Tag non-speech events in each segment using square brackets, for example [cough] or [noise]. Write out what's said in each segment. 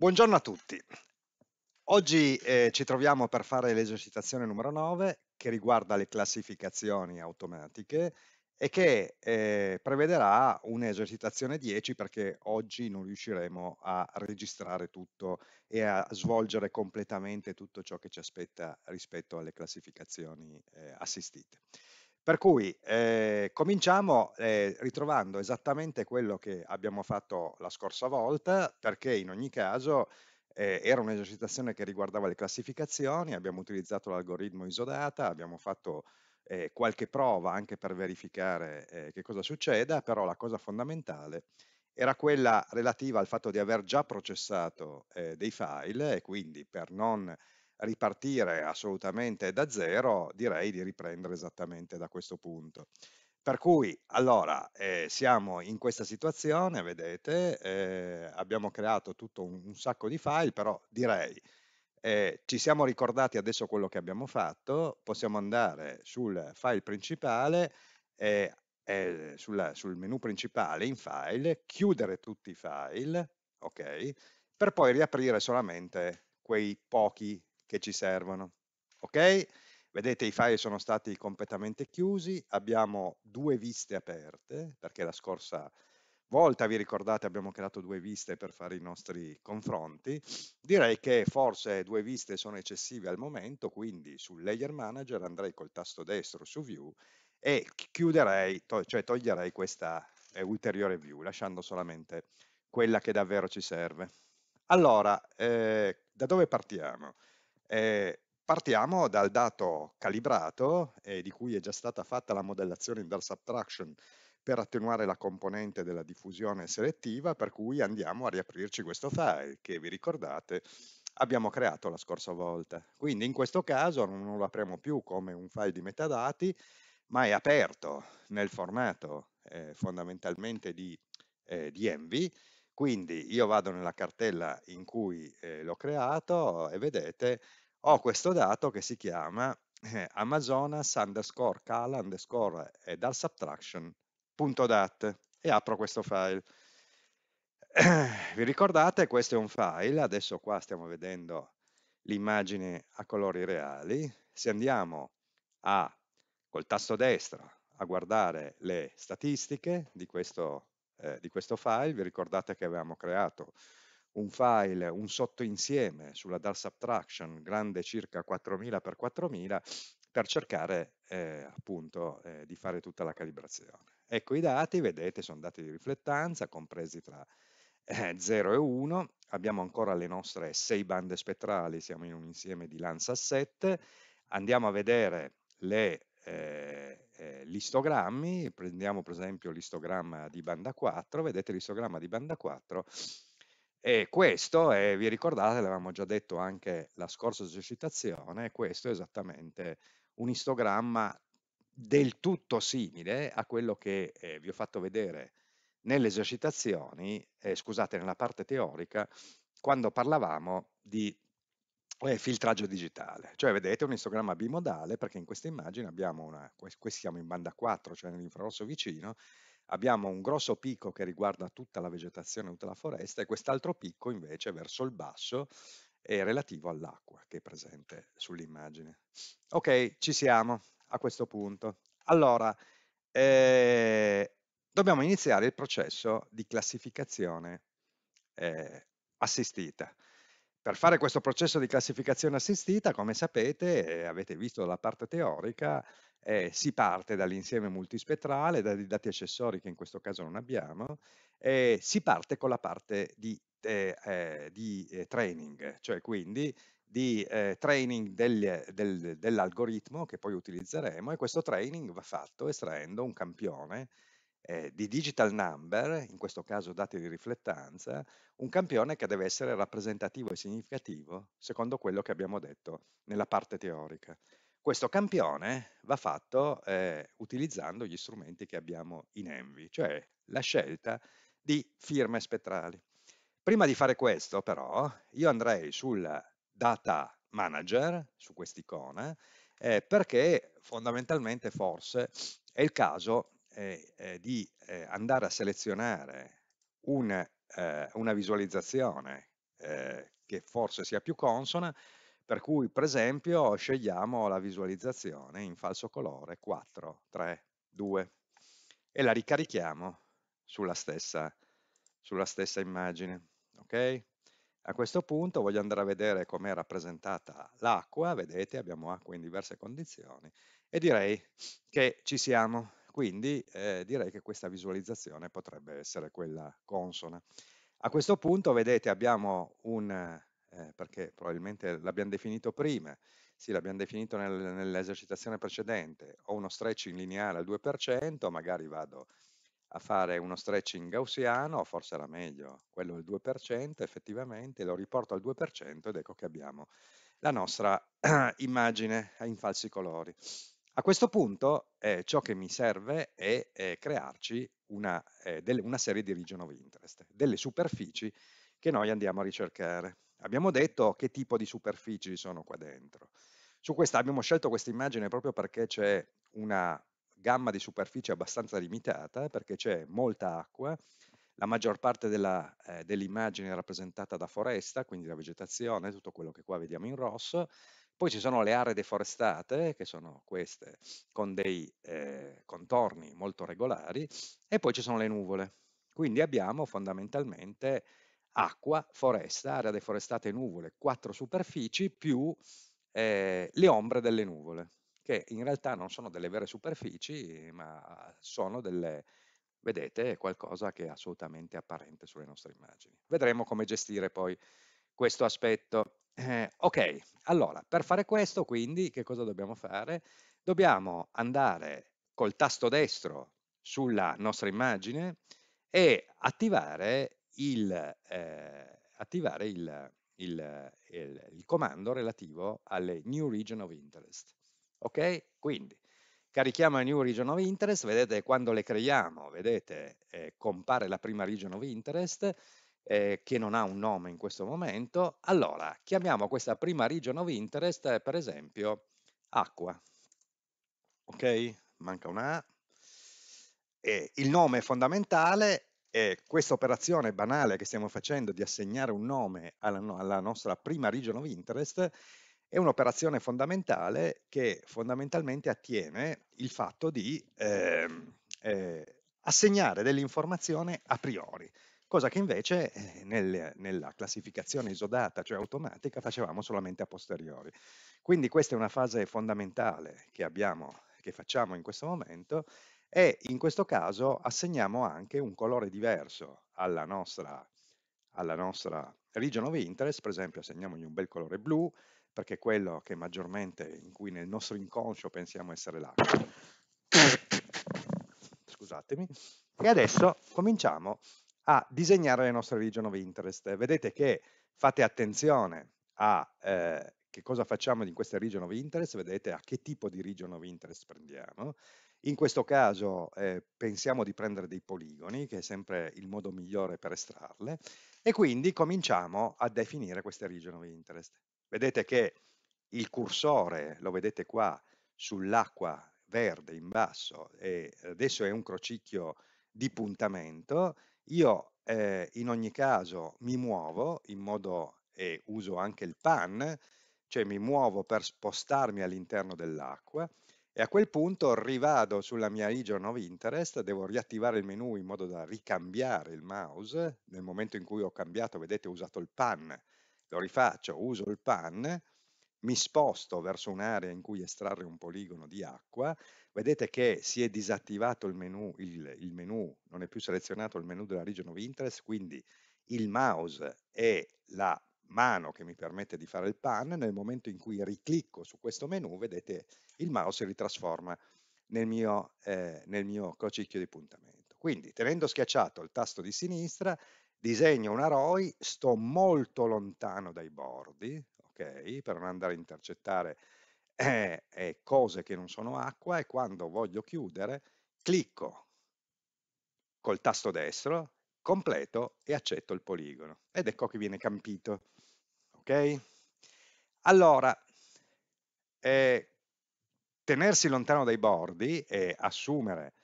Buongiorno a tutti. Oggi eh, ci troviamo per fare l'esercitazione numero 9 che riguarda le classificazioni automatiche e che eh, prevederà un'esercitazione 10 perché oggi non riusciremo a registrare tutto e a svolgere completamente tutto ciò che ci aspetta rispetto alle classificazioni eh, assistite. Per cui eh, cominciamo eh, ritrovando esattamente quello che abbiamo fatto la scorsa volta, perché in ogni caso eh, era un'esercitazione che riguardava le classificazioni, abbiamo utilizzato l'algoritmo isodata, abbiamo fatto ehm, qualche prova anche per verificare ehm, che cosa succeda, però la cosa fondamentale era quella relativa al fatto di aver già processato ehm, dei file e quindi per non ripartire assolutamente da zero, direi di riprendere esattamente da questo punto. Per cui, allora, eh, siamo in questa situazione, vedete, eh, abbiamo creato tutto un, un, sacco di file, però direi, eh, ci siamo ricordati adesso quello che abbiamo fatto, possiamo andare sul file principale, eh, eh, sulla, sul menu principale in file, chiudere tutti i file, ok, per poi riaprire solamente quei pochi che ci servono. Ok? Vedete i file sono stati completamente chiusi, abbiamo due viste aperte, perché la scorsa volta, vi ricordate, abbiamo creato due viste per fare i nostri confronti. Direi che forse due viste sono eccessive al momento, quindi sul Layer Manager andrei col tasto destro su View e chiuderei, to cioè toglierei questa eh, ulteriore view, lasciando solamente quella che davvero ci serve. Allora, eh, da dove partiamo? Eh, partiamo dal dato calibrato, eh, di cui è già stata fatta la modellazione inverse subtraction per attenuare la componente della diffusione selettiva, per cui andiamo a riaprirci questo file che vi ricordate abbiamo creato la scorsa volta. Quindi in questo caso non lo apriamo più come un file di metadati, ma è aperto nel formato eh, fondamentalmente di, eh, di, Envy, quindi io vado nella cartella in cui eh, l'ho creato e vedete ho questo dato che si chiama eh, Amazonas underscore Cala underscore eh, dal subtraction punto dat e apro questo file. [clears throat] Vi ricordate? Questo è un file, adesso qua stiamo vedendo l'immagine a colori reali. Se andiamo a, col tasto destro a guardare le statistiche di questo, eh, di questo file, vi ricordate che avevamo creato un file, un sottoinsieme sulla DAL subtraction grande circa 4000 x 4000 per cercare eh, appunto eh, di fare tutta la calibrazione. Ecco i dati, vedete sono dati di riflettanza compresi tra eh, 0 e 1, abbiamo ancora le nostre 6 bande spettrali, siamo in un insieme di Lanza 7, andiamo a vedere le eh, eh, listogrammi, prendiamo per esempio l'istogramma di banda 4, vedete l'istogramma di banda 4 e questo, è, eh, vi ricordate, l'avevamo già detto anche la scorsa esercitazione, questo è esattamente un istogramma del tutto simile a quello che eh, vi ho fatto vedere nelle esercitazioni, eh, scusate, nella parte teorica, quando parlavamo di eh, filtraggio digitale. Cioè vedete un istogramma bimodale perché in questa immagine abbiamo una, qui siamo in banda 4, cioè nell'infrarosso vicino, abbiamo un grosso picco che riguarda tutta la vegetazione, tutta la foresta e quest'altro picco invece verso il basso è relativo all'acqua che è presente sull'immagine. Ok, ci siamo a questo punto. Allora, eh, dobbiamo iniziare il processo di classificazione eh, assistita. Per fare questo processo di classificazione assistita, come sapete, eh, avete visto dalla parte teorica, eh, si parte dall'insieme multispettrale, dai dati accessori che in questo caso non abbiamo, e si parte con la parte di, eh, eh, di eh, training, cioè quindi di eh, training del, del, dell'algoritmo che poi utilizzeremo e questo training va fatto estraendo un campione eh, di digital number, in questo caso dati di riflettanza, un campione che deve essere rappresentativo e significativo secondo quello che abbiamo detto nella parte teorica. Questo campione va fatto eh, utilizzando gli strumenti che abbiamo in Envy, cioè la scelta di firme spettrali. Prima di fare questo però io andrei sul data manager, su quest'icona, eh, perché fondamentalmente forse è il caso eh, eh, di eh, andare a selezionare una, eh, una visualizzazione eh, che forse sia più consona, per cui per esempio scegliamo la visualizzazione in falso colore 4, 3, 2 e la ricarichiamo sulla stessa, sulla stessa immagine. Okay? A questo punto voglio andare a vedere com'è rappresentata l'acqua, vedete abbiamo acqua in diverse condizioni e direi che ci siamo quindi eh, direi che questa visualizzazione potrebbe essere quella consona. A questo punto, vedete, abbiamo un, eh, perché probabilmente l'abbiamo definito prima, sì, l'abbiamo definito nel, nell'esercitazione precedente, ho uno stretching lineare al 2%, magari vado a fare uno stretching gaussiano, forse era meglio quello del 2%, effettivamente lo riporto al 2% ed ecco che abbiamo la nostra [clears throat] immagine in falsi colori. A questo punto eh, ciò che mi serve è eh, crearci una, eh, del, una, serie di region of interest, delle superfici che noi andiamo a ricercare. Abbiamo detto che tipo di superfici sono qua dentro. Su questa abbiamo scelto questa immagine proprio perché c'è una gamma di superfici abbastanza limitata, perché c'è molta acqua, la maggior parte eh, dell'immagine dell è rappresentata da foresta, quindi la vegetazione, tutto quello che qua vediamo in rosso, poi ci sono le aree deforestate, che sono queste, con dei eh, contorni molto regolari, e poi ci sono le nuvole. Quindi abbiamo fondamentalmente acqua, foresta, area deforestata e nuvole, quattro superfici più eh, le ombre delle nuvole, che in realtà non sono delle vere superfici, ma sono delle, vedete, è qualcosa che è assolutamente apparente sulle nostre immagini. Vedremo come gestire poi questo aspetto. Eh, ok, allora, per fare questo quindi che cosa dobbiamo fare? Dobbiamo andare col tasto destro sulla nostra immagine e attivare il, eh, attivare il, il, il, il comando relativo alle New Region of Interest. Ok? Quindi carichiamo la New Region of Interest, vedete quando le creiamo, vedete eh, compare la prima Region of Interest, eh, che non ha un nome in questo momento, allora chiamiamo questa prima region of interest eh, per esempio acqua. Ok? Manca una A. E il nome fondamentale è questa operazione banale che stiamo facendo di assegnare un nome alla, alla nostra prima region of interest è un'operazione fondamentale che fondamentalmente attiene il fatto di eh, eh, assegnare dell'informazione a priori cosa che invece eh, nel, nella classificazione isodata, cioè automatica, facevamo solamente a posteriori. Quindi questa è una fase fondamentale che, abbiamo, che facciamo in questo momento e in questo caso assegniamo anche un colore diverso alla nostra, alla nostra region of interest, per esempio assegniamogli un bel colore blu, perché è quello che maggiormente in cui nel nostro inconscio pensiamo essere l'acqua. Scusatemi. E adesso cominciamo a disegnare le nostre region of interest. Vedete che fate attenzione a eh, che cosa facciamo di queste region of interest, vedete a che tipo di region of interest prendiamo. In questo caso eh, pensiamo di prendere dei poligoni, che è sempre il modo migliore per estrarle, e quindi cominciamo a definire queste region of interest. Vedete che il cursore, lo vedete qua, sull'acqua verde in basso, e adesso è un crocicchio di puntamento, io eh, in ogni caso mi muovo in modo e uso anche il pan, cioè mi muovo per spostarmi all'interno dell'acqua e a quel punto rivado sulla mia region of interest, devo riattivare il menu in modo da ricambiare il mouse, nel momento in cui ho cambiato, vedete, ho usato il pan, lo rifaccio, uso il pan, mi sposto verso un'area in cui estrarre un poligono di acqua, vedete che si è disattivato il menu, il, il menu, non è più selezionato il menu della region of interest, quindi il mouse è la mano che mi permette di fare il pan, nel momento in cui riclicco su questo menu, vedete il mouse si ritrasforma nel mio, eh, nel mio crocicchio di puntamento. Quindi tenendo schiacciato il tasto di sinistra, disegno una ROI, sto molto lontano dai bordi, ok, per non andare a intercettare eh, eh, cose che non sono acqua e quando voglio chiudere clicco col tasto destro, completo e accetto il poligono. Ed ecco che viene campito. Ok? Allora, eh, tenersi lontano dai bordi e assumere,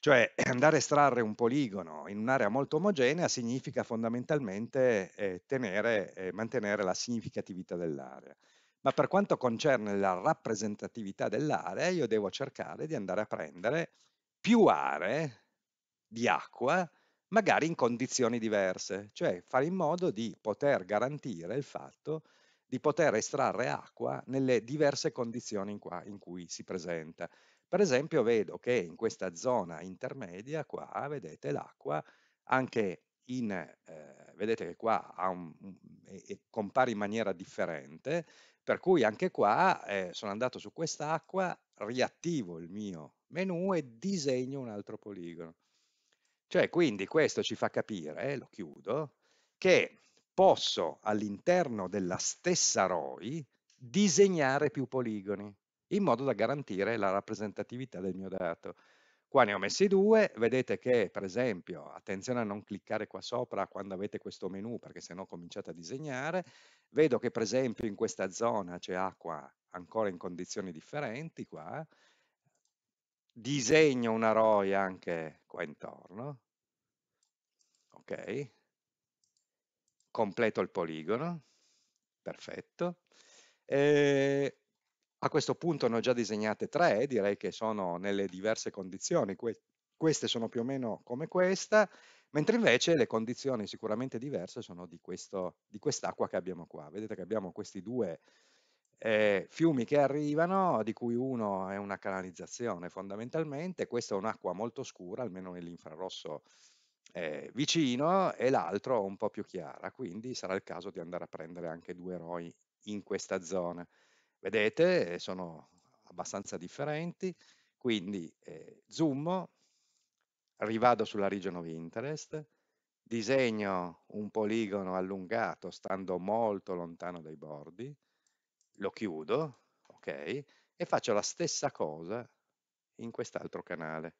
cioè eh, andare a estrarre un poligono in un'area molto omogenea significa fondamentalmente eh, tenere, eh, mantenere la significatività dell'area ma per quanto concerne la rappresentatività dell'area io devo cercare di andare a prendere più aree di acqua magari in condizioni diverse, cioè fare in modo di poter garantire il fatto di poter estrarre acqua nelle diverse condizioni in, qua, in cui si presenta. Per esempio vedo che in questa zona intermedia qua vedete l'acqua anche in, eh, vedete che qua un, e, e compare in maniera differente, per cui anche qua eh, sono andato su quest'acqua, riattivo il mio menu e disegno un altro poligono. Cioè, quindi questo ci fa capire, eh, lo chiudo, che posso all'interno della stessa ROI disegnare più poligoni in modo da garantire la rappresentatività del mio dato. Qua ne ho messi due, vedete che per esempio, attenzione a non cliccare qua sopra quando avete questo menu perché sennò cominciate a disegnare, vedo che per esempio in questa zona c'è acqua ancora in condizioni differenti qua, disegno una roia anche qua intorno, ok, completo il poligono, perfetto, e ehm, a questo punto ne ho già disegnate tre, direi che sono nelle diverse condizioni, que queste sono più o meno come questa, mentre invece le condizioni sicuramente diverse sono di quest'acqua quest che abbiamo qua. Vedete che abbiamo questi due eh, fiumi che arrivano, di cui uno è una canalizzazione fondamentalmente, questa è un'acqua molto scura, almeno nell'infrarosso eh, vicino, e l'altro un po' più chiara, quindi sarà il caso di andare a prendere anche due eroi in questa zona. Vedete, eh, sono abbastanza differenti, quindi eh, zoom, rivado sulla region of interest, disegno un poligono allungato stando molto lontano dai bordi, lo chiudo, ok, e faccio la stessa cosa in quest'altro canale,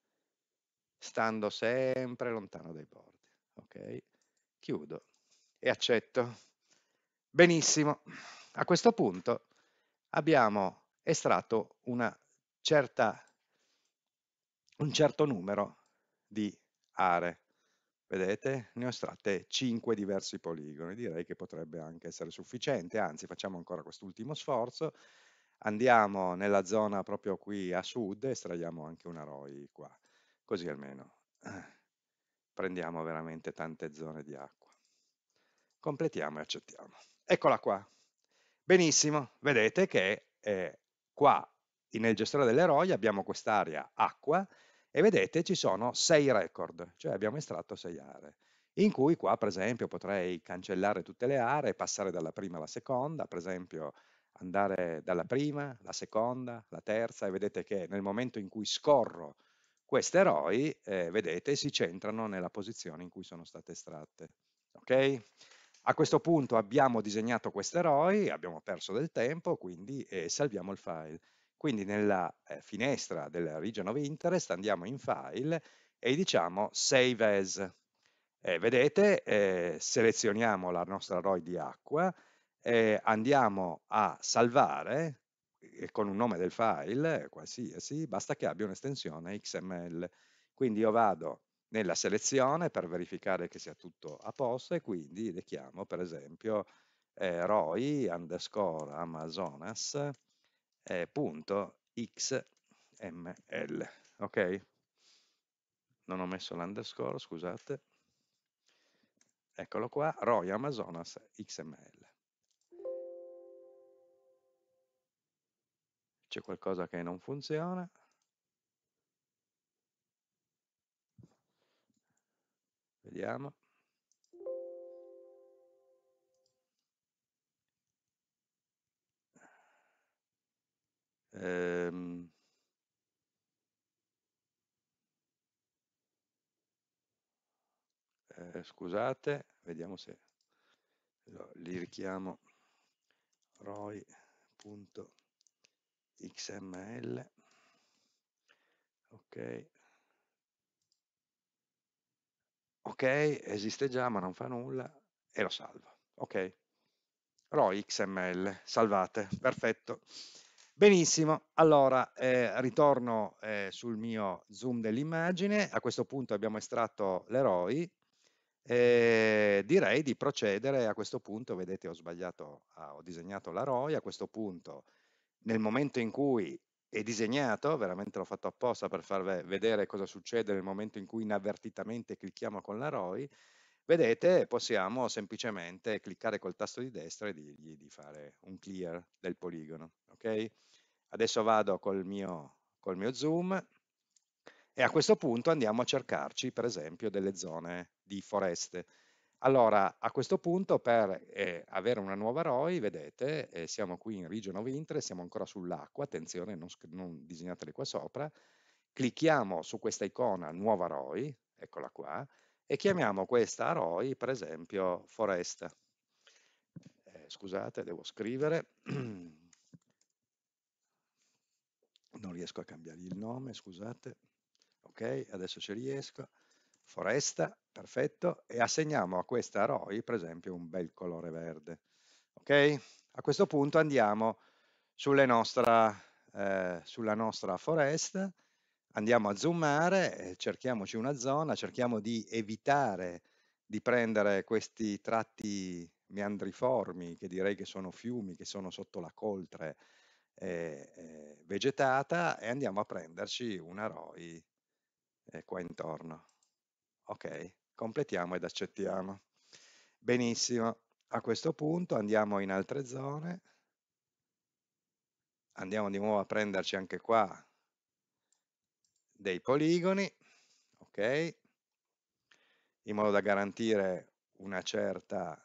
stando sempre lontano dai bordi, ok, chiudo e accetto. Benissimo, a questo punto abbiamo estratto certa, un certo numero di aree. Vedete? Ne ho estratte 5 diversi poligoni, direi che potrebbe anche essere sufficiente, anzi facciamo ancora quest'ultimo sforzo, andiamo nella zona proprio qui a sud e estraiamo anche una ROI qua, così almeno eh, prendiamo veramente tante zone di acqua. Completiamo e accettiamo. Eccola qua, Benissimo, vedete che eh, qua nel gestore delle ROI abbiamo quest'area acqua e vedete ci sono sei record, cioè abbiamo estratto sei aree, in cui qua per esempio potrei cancellare tutte le aree, passare dalla prima alla seconda, per esempio andare dalla prima, la seconda, la terza e vedete che nel momento in cui scorro queste ROI, eh, vedete, si centrano nella posizione in cui sono state estratte. Ok? A questo punto abbiamo disegnato questo eroe, abbiamo perso del tempo, quindi eh, salviamo il file. Quindi nella eh, finestra del region of interest andiamo in file e diciamo save as. Eh, vedete, eh, selezioniamo la nostra ROI di acqua, eh, andiamo a salvare eh, con un nome del file qualsiasi, basta che abbia un'estensione XML. Quindi io vado nella selezione per verificare che sia tutto a posto e quindi le chiamo per esempio eh, ROI underscore Amazonas eh, punto XML. Ok? Non ho messo l'underscore, scusate. Eccolo qua, ROI Amazonas XML. C'è qualcosa che non funziona. Vediamo. Ehm. Eh, scusate, vediamo se li richiamo roi.xml ok ok, esiste già ma non fa nulla, e lo salva, ok. RAW XML, salvate, perfetto. Benissimo, allora eh, ritorno eh, sul mio zoom dell'immagine, a questo punto abbiamo estratto le ROI, eh, direi di procedere a questo punto, vedete ho sbagliato, ah, ho disegnato la ROI, a questo punto nel momento in cui è disegnato, veramente l'ho fatto apposta per far vedere cosa succede nel momento in cui inavvertitamente clicchiamo con la ROI, vedete possiamo semplicemente cliccare col tasto di destra e dirgli di fare un clear del poligono. Okay? Adesso vado col mio, col mio zoom e a questo punto andiamo a cercarci per esempio delle zone di foreste. Allora, a questo punto, per eh, avere una nuova ROI, vedete, eh, siamo qui in Region of Interest, siamo ancora sull'acqua, attenzione, non, non disegnatele qua sopra, clicchiamo su questa icona nuova ROI, eccola qua, e chiamiamo questa ROI, per esempio, Forest. Eh, scusate, devo scrivere, non riesco a cambiare il nome, scusate, ok, adesso ci riesco foresta, perfetto, e assegniamo a questa ROI per esempio un bel colore verde. Okay? A questo punto andiamo nostra, eh, sulla nostra foresta, andiamo a zoomare, eh, cerchiamoci una zona, cerchiamo di evitare di prendere questi tratti meandriformi, che direi che sono fiumi, che sono sotto la coltre eh, eh vegetata, e andiamo a prenderci una ROI eh, qua intorno. Ok, completiamo ed accettiamo. Benissimo, a questo punto andiamo in altre zone, andiamo di nuovo a prenderci anche qua dei poligoni, ok? In modo da garantire una certa,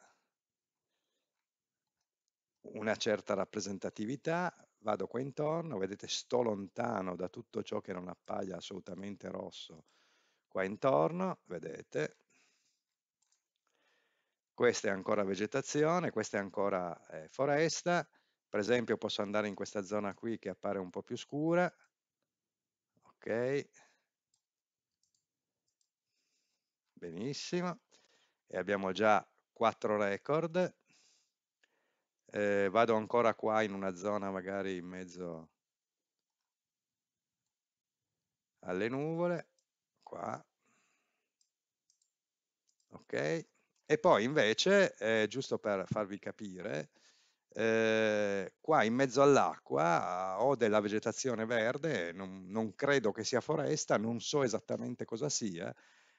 una certa rappresentatività, vado qua intorno, vedete sto lontano da tutto ciò che non appaia assolutamente rosso, Qua intorno, vedete, questa è ancora vegetazione, questa è ancora eh, foresta, per esempio posso andare in questa zona qui che appare un po' più scura, ok, benissimo, e abbiamo già quattro record, eh, vado ancora qua in una zona magari in mezzo alle nuvole, qua, Okay? E poi invece, eh, giusto per farvi capire, eh, qua in mezzo all'acqua ho della vegetazione verde, non, non, credo che sia foresta, non so esattamente cosa sia,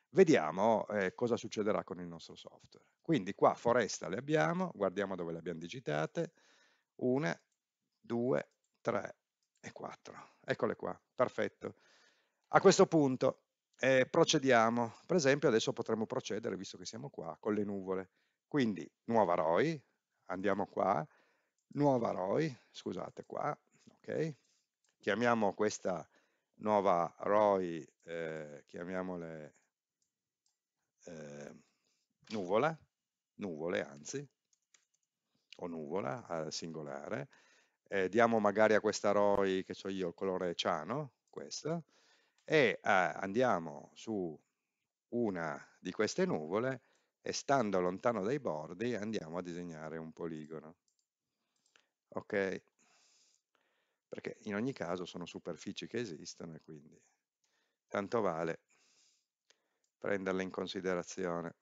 vediamo eh, cosa succederà con il nostro software. Quindi qua foresta le abbiamo, guardiamo dove le abbiamo digitate, una, due, tre e quattro. Eccole qua, perfetto. A questo punto eh, procediamo. Per esempio adesso potremmo procedere, visto che siamo qua, con le nuvole. Quindi nuova ROI, andiamo qua, nuova ROI, scusate qua, ok? Chiamiamo questa nuova ROI, eh, chiamiamole eh, nuvola, nuvole anzi, o nuvola al singolare, eh, diamo magari a questa ROI che so io il colore ciano, questa, e eh, andiamo su una di queste nuvole e stando lontano dai bordi andiamo a disegnare un poligono. Ok? Perché in ogni caso sono superfici che esistono e quindi tanto vale prenderle in considerazione.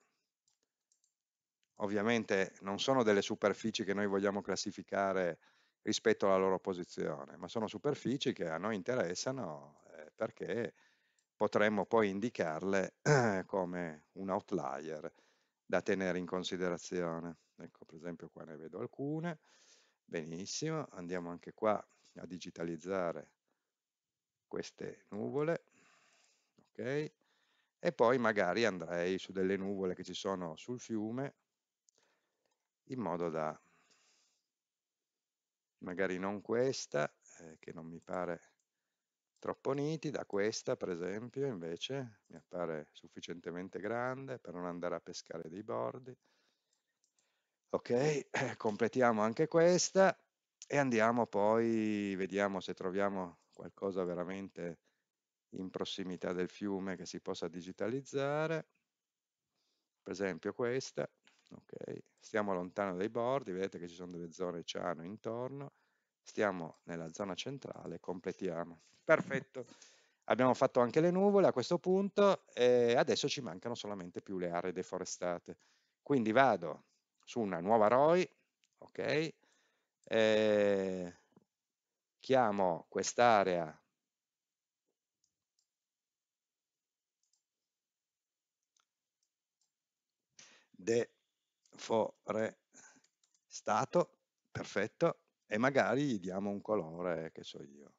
Ovviamente non sono delle superfici che noi vogliamo classificare rispetto alla loro posizione, ma sono superfici che a noi interessano perché potremmo poi indicarle eh, come un outlier da tenere in considerazione. Ecco, per esempio qua ne vedo alcune. Benissimo, andiamo anche qua a digitalizzare queste nuvole. Ok. E poi magari andrei su delle nuvole che ci sono sul fiume in modo da magari non questa, eh, che non mi pare troppo nitida, questa per esempio invece mi appare sufficientemente grande per non andare a pescare dei bordi. Ok, eh, completiamo anche questa e andiamo poi, vediamo se troviamo qualcosa veramente in prossimità del fiume che si possa digitalizzare. Per esempio questa, ok, stiamo lontano dai bordi, vedete che ci sono delle zone ciano intorno, stiamo nella zona centrale, completiamo. Perfetto, abbiamo fatto anche le nuvole a questo punto e adesso ci mancano solamente più le aree deforestate. Quindi vado su una nuova ROI, ok, e chiamo quest'area deforestato, perfetto, e magari gli diamo un colore, che so io,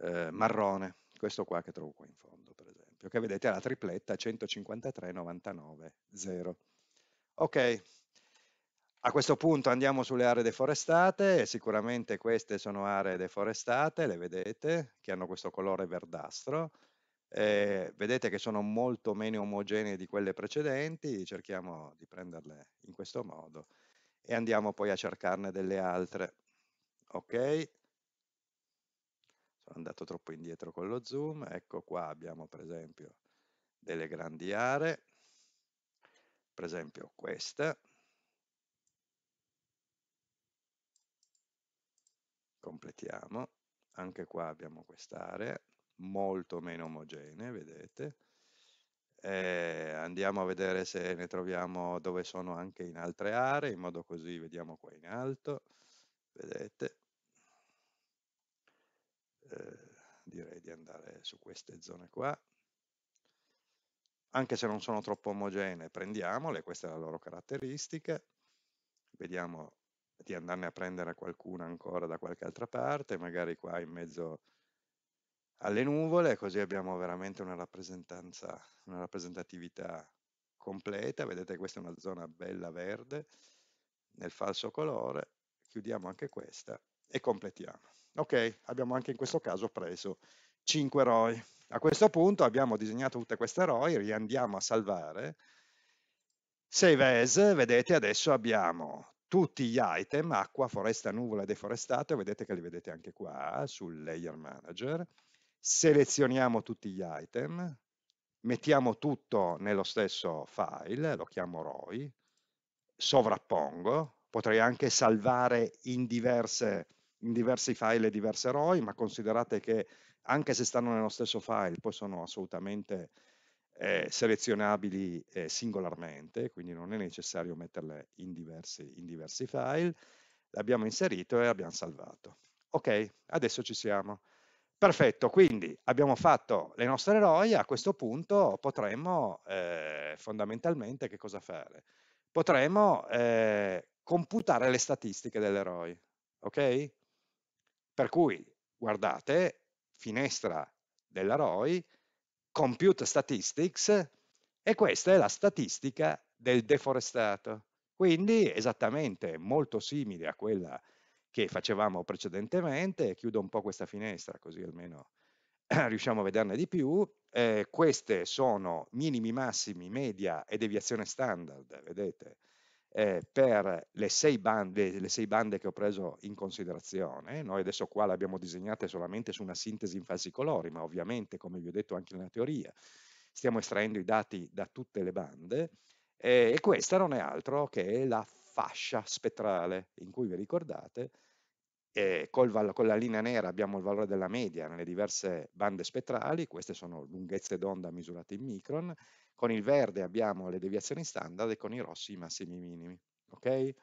eh, marrone, questo qua che trovo qua in fondo per esempio, che vedete ha la tripletta 153-99-0. Ok, a questo punto andiamo sulle aree deforestate, e sicuramente queste sono aree deforestate, le vedete, che hanno questo colore verdastro, eh, vedete che sono molto meno omogenee di quelle precedenti, cerchiamo di prenderle in questo modo e andiamo poi a cercarne delle altre. Ok? Sono andato troppo indietro con lo zoom, ecco qua abbiamo per esempio delle grandi aree, per esempio questa, completiamo, anche qua abbiamo quest'area, molto meno omogenea, vedete, eh, andiamo a vedere se ne troviamo dove sono anche in altre aree, in modo così vediamo qua in alto, vedete, eh, direi di andare su queste zone qua, anche se non sono troppo omogenee, prendiamole, questa è la loro caratteristica, vediamo di andarne a prendere qualcuna ancora da qualche altra parte, magari qua in mezzo alle nuvole, così abbiamo veramente una rappresentanza, una rappresentatività completa. Vedete questa è una zona bella verde nel falso colore, chiudiamo anche questa e completiamo. Ok, abbiamo anche in questo caso preso 5 ROI. A questo punto abbiamo disegnato tutte queste ROI, riandiamo a salvare. Save as, vedete adesso abbiamo tutti gli item, acqua, foresta, nuvola e deforestato, vedete che li vedete anche qua sul layer manager selezioniamo tutti gli item, mettiamo tutto nello stesso file, lo chiamo ROI, sovrappongo, potrei anche salvare in, diverse, in diversi file diverse ROI, ma considerate che anche se stanno nello stesso file, poi sono assolutamente eh, selezionabili eh, singolarmente, quindi non è necessario metterle in diversi, in diversi file, l'abbiamo inserito e l'abbiamo salvato. Ok, adesso ci siamo. Perfetto, quindi abbiamo fatto le nostre ROI, a questo punto potremmo eh, fondamentalmente che cosa fare? Potremmo eh, computare le statistiche delle ROI, ok? Per cui, guardate, finestra della ROI, compute statistics, e questa è la statistica del deforestato. Quindi esattamente molto simile a quella che facevamo precedentemente, chiudo un po' questa finestra così almeno [clears throat] riusciamo a vederne di più, eh, queste sono minimi, massimi, media e deviazione standard, vedete, eh, per le sei, bande, le sei, bande, che ho preso in considerazione, noi adesso qua le abbiamo disegnate solamente su una sintesi in falsi colori, ma ovviamente, come vi ho detto anche nella teoria, stiamo estraendo i dati da tutte le bande, eh, e questa non è altro che la fascia spettrale, in cui vi ricordate, eh, col, con la linea nera abbiamo il valore della media nelle diverse bande spettrali, queste sono lunghezze d'onda misurate in micron, con il verde abbiamo le deviazioni standard e con i rossi i massimi minimi. Okay?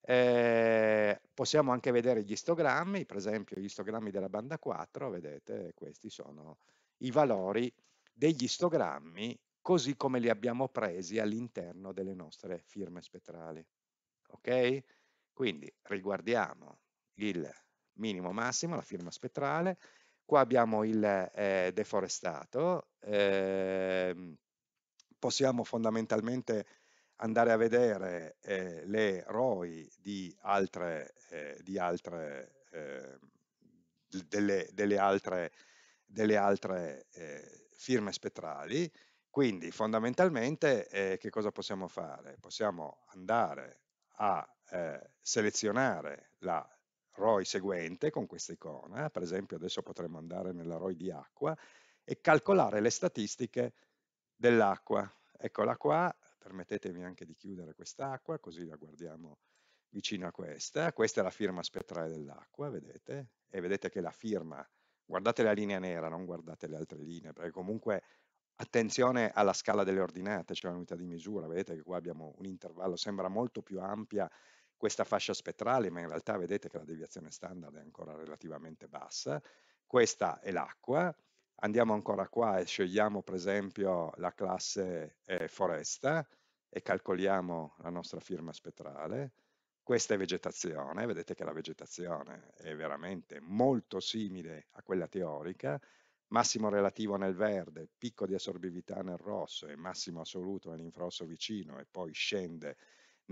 Eh, possiamo anche vedere gli istogrammi, per esempio gli istogrammi della banda 4, vedete, questi sono i valori degli istogrammi così come li abbiamo presi all'interno delle nostre firme spettrali. Ok? Quindi riguardiamo il minimo massimo, la firma spettrale, qua abbiamo il eh, deforestato, eh, possiamo fondamentalmente andare a vedere eh, le ROI di altre, eh, di altre ehm, delle, delle, altre, delle altre eh, firme spettrali, quindi fondamentalmente eh, che cosa possiamo fare? Possiamo andare a selezionare la ROI seguente con questa icona, per esempio adesso potremmo andare nella ROI di acqua e calcolare le statistiche dell'acqua. Eccola qua, permettetemi anche di chiudere quest'acqua, così la guardiamo vicino a questa. Questa è la firma spettrale dell'acqua, vedete? E vedete che la firma, guardate la linea nera, non guardate le altre linee, perché comunque attenzione alla scala delle ordinate, cioè l'unità di misura, vedete che qua abbiamo un intervallo, sembra molto più ampia questa fascia spettrale, ma in realtà vedete che la deviazione standard è ancora relativamente bassa, questa è l'acqua, andiamo ancora qua e scegliamo per esempio la classe eh, foresta e calcoliamo la nostra firma spettrale, questa è vegetazione, vedete che la vegetazione è veramente molto simile a quella teorica, massimo relativo nel verde, picco di assorbività nel rosso e massimo assoluto nell'infrarosso vicino e poi scende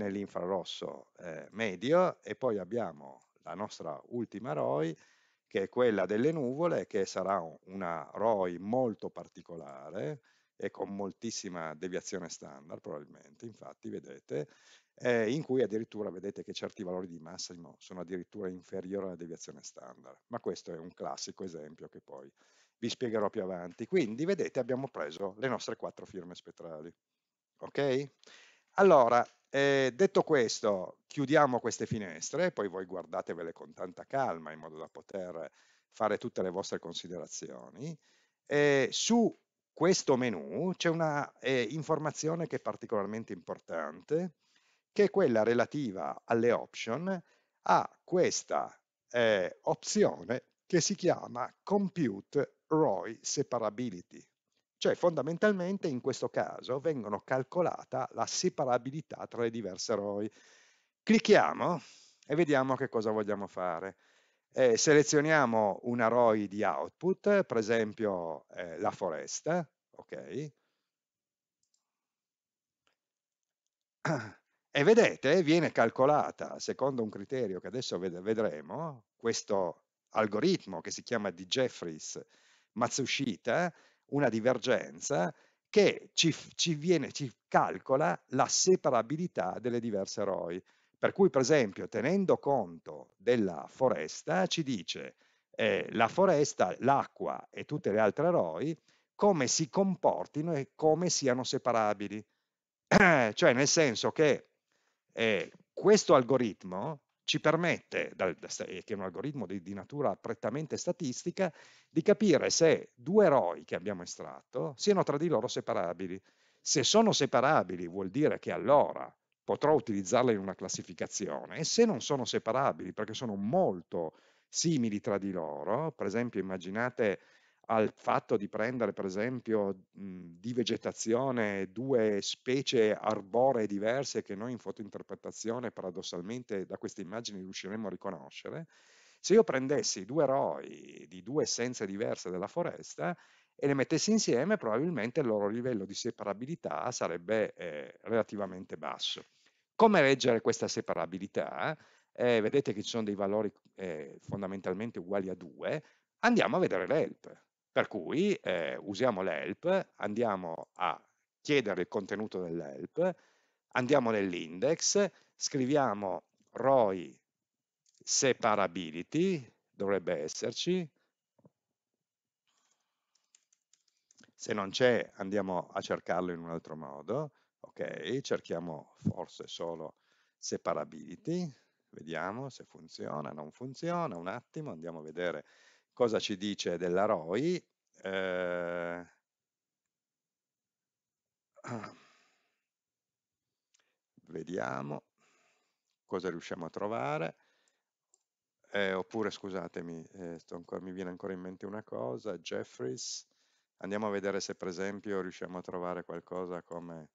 nell'infrarosso eh, medio e poi abbiamo la nostra ultima ROI che è quella delle nuvole che sarà una ROI molto particolare e con moltissima deviazione standard probabilmente, infatti vedete, eh, in cui addirittura vedete che certi valori di massimo sono addirittura inferiori alla deviazione standard, ma questo è un classico esempio che poi vi spiegherò più avanti. Quindi vedete abbiamo preso le nostre quattro firme spettrali, ok? Allora, eh, detto questo, chiudiamo queste finestre, poi voi guardatevele con tanta calma in modo da poter fare tutte le vostre considerazioni. Eh, su questo menu c'è una eh, informazione che è particolarmente importante, che è quella relativa alle option, a questa eh, opzione che si chiama Compute ROI Separability. Cioè fondamentalmente in questo caso vengono calcolata la separabilità tra le diverse ROI. Clicchiamo e vediamo che cosa vogliamo fare. Eh, selezioniamo una ROI di output, per esempio eh, la foresta, ok? [clears throat] E vedete, viene calcolata, secondo un criterio che adesso vedremo, questo algoritmo che si chiama di Jeffries Matsushita, una divergenza che ci, ci, viene, ci calcola la separabilità delle diverse ROI. Per cui, per esempio, tenendo conto della foresta, ci dice eh, la foresta, l'acqua e tutte le altre ROI come si comportino e come siano separabili. [clears throat] cioè, nel senso che eh, questo algoritmo ci permette, eh, che è un algoritmo di, di, natura prettamente statistica, di capire se due eroi che abbiamo estratto siano tra di loro separabili. Se sono separabili vuol dire che allora potrò utilizzarle in una classificazione e se non sono separabili perché sono molto simili tra di loro, per esempio immaginate al fatto di prendere per esempio mh, mhmm, di vegetazione due specie arboree diverse che noi in fotointerpretazione paradossalmente da queste immagini riusciremmo a riconoscere, se io prendessi due roi di due essenze diverse della foresta e le mettessi insieme probabilmente il loro livello di separabilità sarebbe eh, relativamente basso. Come leggere questa separabilità? Eh, vedete che ci sono dei valori eh, fondamentalmente uguali a 2, andiamo a vedere l'ELP. Per cui eh, usiamo l'help, andiamo a chiedere il contenuto dell'help, andiamo nell'index, scriviamo ROI separability, dovrebbe esserci, se non c'è andiamo a cercarlo in un altro modo, ok, cerchiamo forse solo separability, vediamo se funziona, non funziona, un attimo, andiamo a vedere cosa ci dice della ROI? Eh, ah, vediamo cosa riusciamo a trovare. Eh, oppure, scusatemi, eh, ancora, mi viene ancora in mente una cosa, Jeffries. Andiamo a vedere se per esempio riusciamo a trovare qualcosa come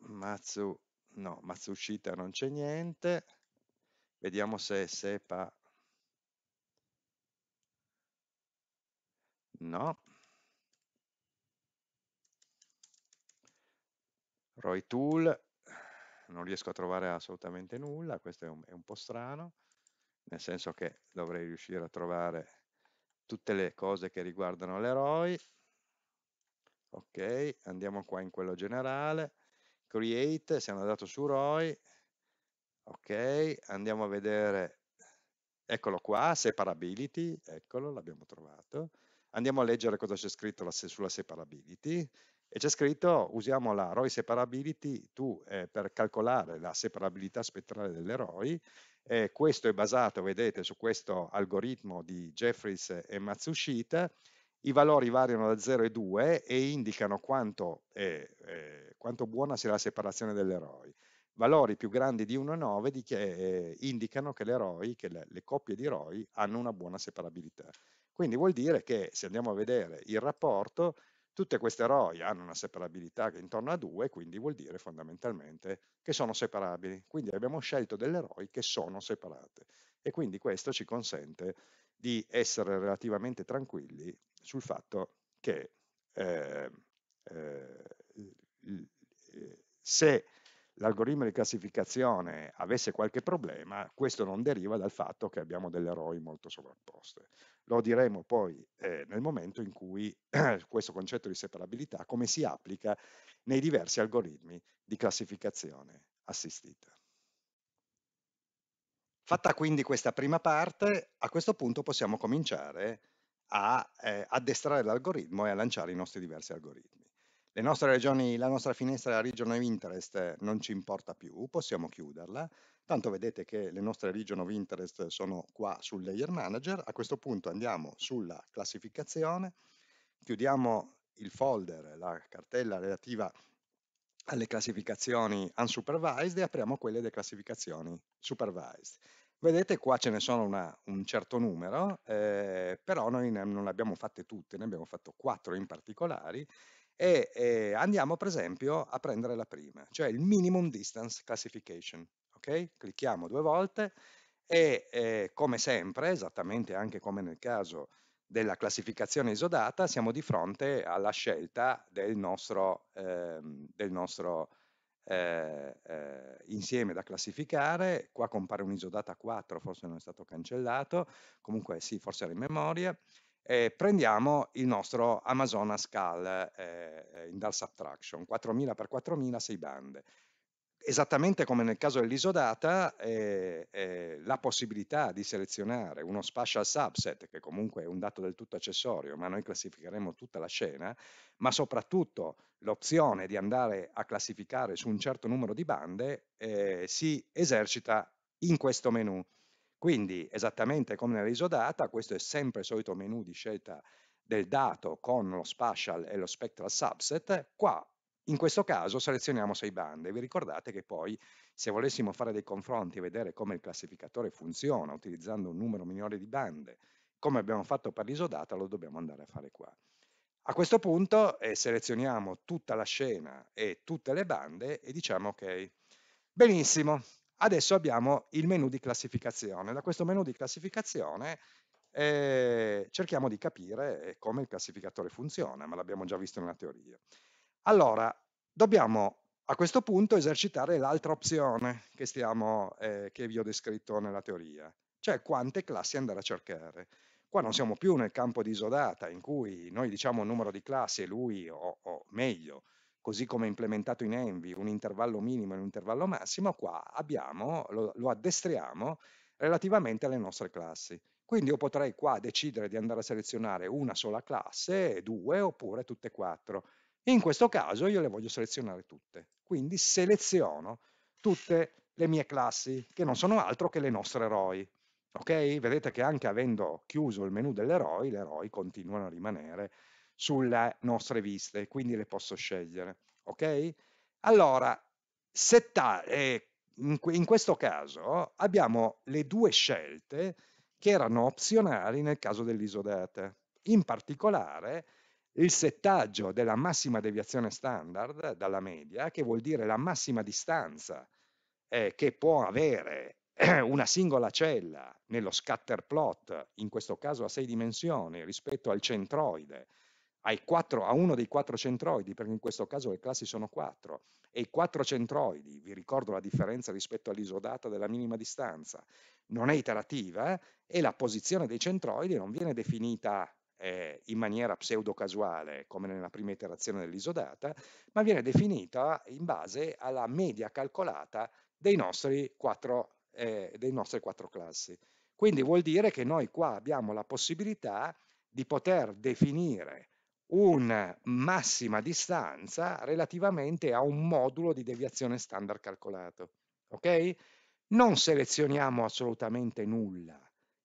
Matsu, no, Matsushita non c'è niente. Vediamo se Sepa No. roi Tool, non riesco a trovare assolutamente nulla, questo è un, è un po' strano, nel senso che dovrei riuscire a trovare tutte le cose che riguardano le ROI. Ok, andiamo qua in quello generale, create, siamo andato su ROI, ok, andiamo a vedere, eccolo qua, separability, eccolo, l'abbiamo trovato, andiamo a leggere cosa c'è scritto sulla separability e c'è scritto usiamo la ROI separability to, eh, per calcolare la separabilità spettrale delle ROI eh, questo è basato, vedete, su questo algoritmo di Jeffries e Matsushita i valori variano da 0 e 2 e indicano quanto, è, eh, quanto buona sia la separazione delle ROI valori più grandi di 1,9 eh, indicano che le ROI, che le, le coppie di ROI hanno una buona separabilità quindi vuol dire che se andiamo a vedere il rapporto, tutte queste ROI hanno una separabilità che è intorno a 2, quindi vuol dire fondamentalmente che sono separabili. Quindi abbiamo scelto delle ROI che sono separate e quindi questo ci consente di essere relativamente tranquilli sul fatto che eh, eh, se l'algoritmo di classificazione avesse qualche problema, questo non deriva dal fatto che abbiamo delle ROI molto sovrapposte. Lo diremo poi eh, nel momento in cui [clears throat] questo concetto di separabilità come si applica nei diversi algoritmi di classificazione assistita. Fatta quindi questa prima parte, a questo punto possiamo cominciare a eh, addestrare l'algoritmo e a lanciare i nostri diversi algoritmi le nostre regioni, la nostra finestra region of interest non ci importa più, possiamo chiuderla, tanto vedete che le nostre region of interest sono qua sul layer manager, a questo punto andiamo sulla classificazione, chiudiamo il folder, la cartella relativa alle classificazioni unsupervised e apriamo quelle delle classificazioni supervised. Vedete qua ce ne sono una, un certo numero, eh, però noi ne, non le abbiamo fatte tutte, ne abbiamo fatto quattro in particolare e eh, andiamo per esempio a prendere la prima, cioè il minimum distance classification. Okay? Clicchiamo due volte e eh, come sempre, esattamente anche come nel caso della classificazione isodata, siamo di fronte alla scelta del nostro, eh, del nostro ehm, ehm, insieme da classificare. Qua compare un isodata 4, forse non è stato cancellato, comunque sì, forse era in memoria eh, prendiamo il nostro Amazonas Scal eh, eh, in dal subtraction, 4000 x 4000, 6 bande. Esattamente come nel caso dell'isodata, eh, eh, la possibilità di selezionare uno spatial subset, che comunque è un dato del tutto accessorio, ma noi classificheremo tutta la scena, ma soprattutto l'opzione di andare a classificare su un certo numero di bande eh, si esercita in questo menu. Quindi, esattamente come data, questo è sempre il solito menu di scelta del dato con lo spatial e lo spectral subset, qua in questo caso selezioniamo sei bande. Vi ricordate che poi se volessimo fare dei confronti e vedere come il classificatore funziona utilizzando un numero minore di bande, come abbiamo fatto per l'isodata, lo dobbiamo andare a fare qua. A questo punto eh, selezioniamo tutta la scena e tutte le bande e diciamo ok, benissimo, Adesso abbiamo il menu di classificazione. Da questo menu di classificazione eh, cerchiamo di capire eh, come il classificatore funziona, ma l'abbiamo già visto nella teoria. Allora, dobbiamo a questo punto esercitare l'altra opzione che, stiamo, eh, che vi ho descritto nella teoria, cioè quante classi andare a cercare. Qua non siamo più nel campo di isodata in cui noi diciamo un numero di classi e lui, o, o meglio, così come implementato in Envy, un intervallo minimo e un intervallo massimo, qua abbiamo, lo, lo addestriamo relativamente alle nostre classi. Quindi io potrei qua decidere di andare a selezionare una sola classe, due oppure tutte e quattro. In questo caso io le voglio selezionare tutte, quindi seleziono tutte le mie classi, che non sono altro che le nostre ROI. Ok? Vedete che anche avendo chiuso il menu delle ROI, le ROI continuano a rimanere sulle nostre viste, quindi le posso scegliere. Ok? Allora, setta, eh, in, in questo caso abbiamo le due scelte che erano opzionali nel caso dell'isodata. In particolare, il settaggio della massima deviazione standard dalla media, che vuol dire la massima distanza eh, che può avere [clears throat] una singola cella nello scatter plot, in questo caso a sei dimensioni, rispetto al centroide quattro, a uno dei quattro centroidi, perché in questo caso le classi sono quattro, e i quattro centroidi, vi ricordo la differenza rispetto all'isodata della minima distanza, non è iterativa eh? e la posizione dei centroidi non viene definita eh, in maniera pseudo-casuale come nella prima iterazione dell'isodata, ma viene definita in base alla media calcolata dei nostri quattro, eh, dei nostri quattro classi. Quindi vuol dire che noi qua abbiamo la possibilità di poter definire una massima distanza relativamente a un modulo di deviazione standard calcolato. Ok? Non selezioniamo assolutamente nulla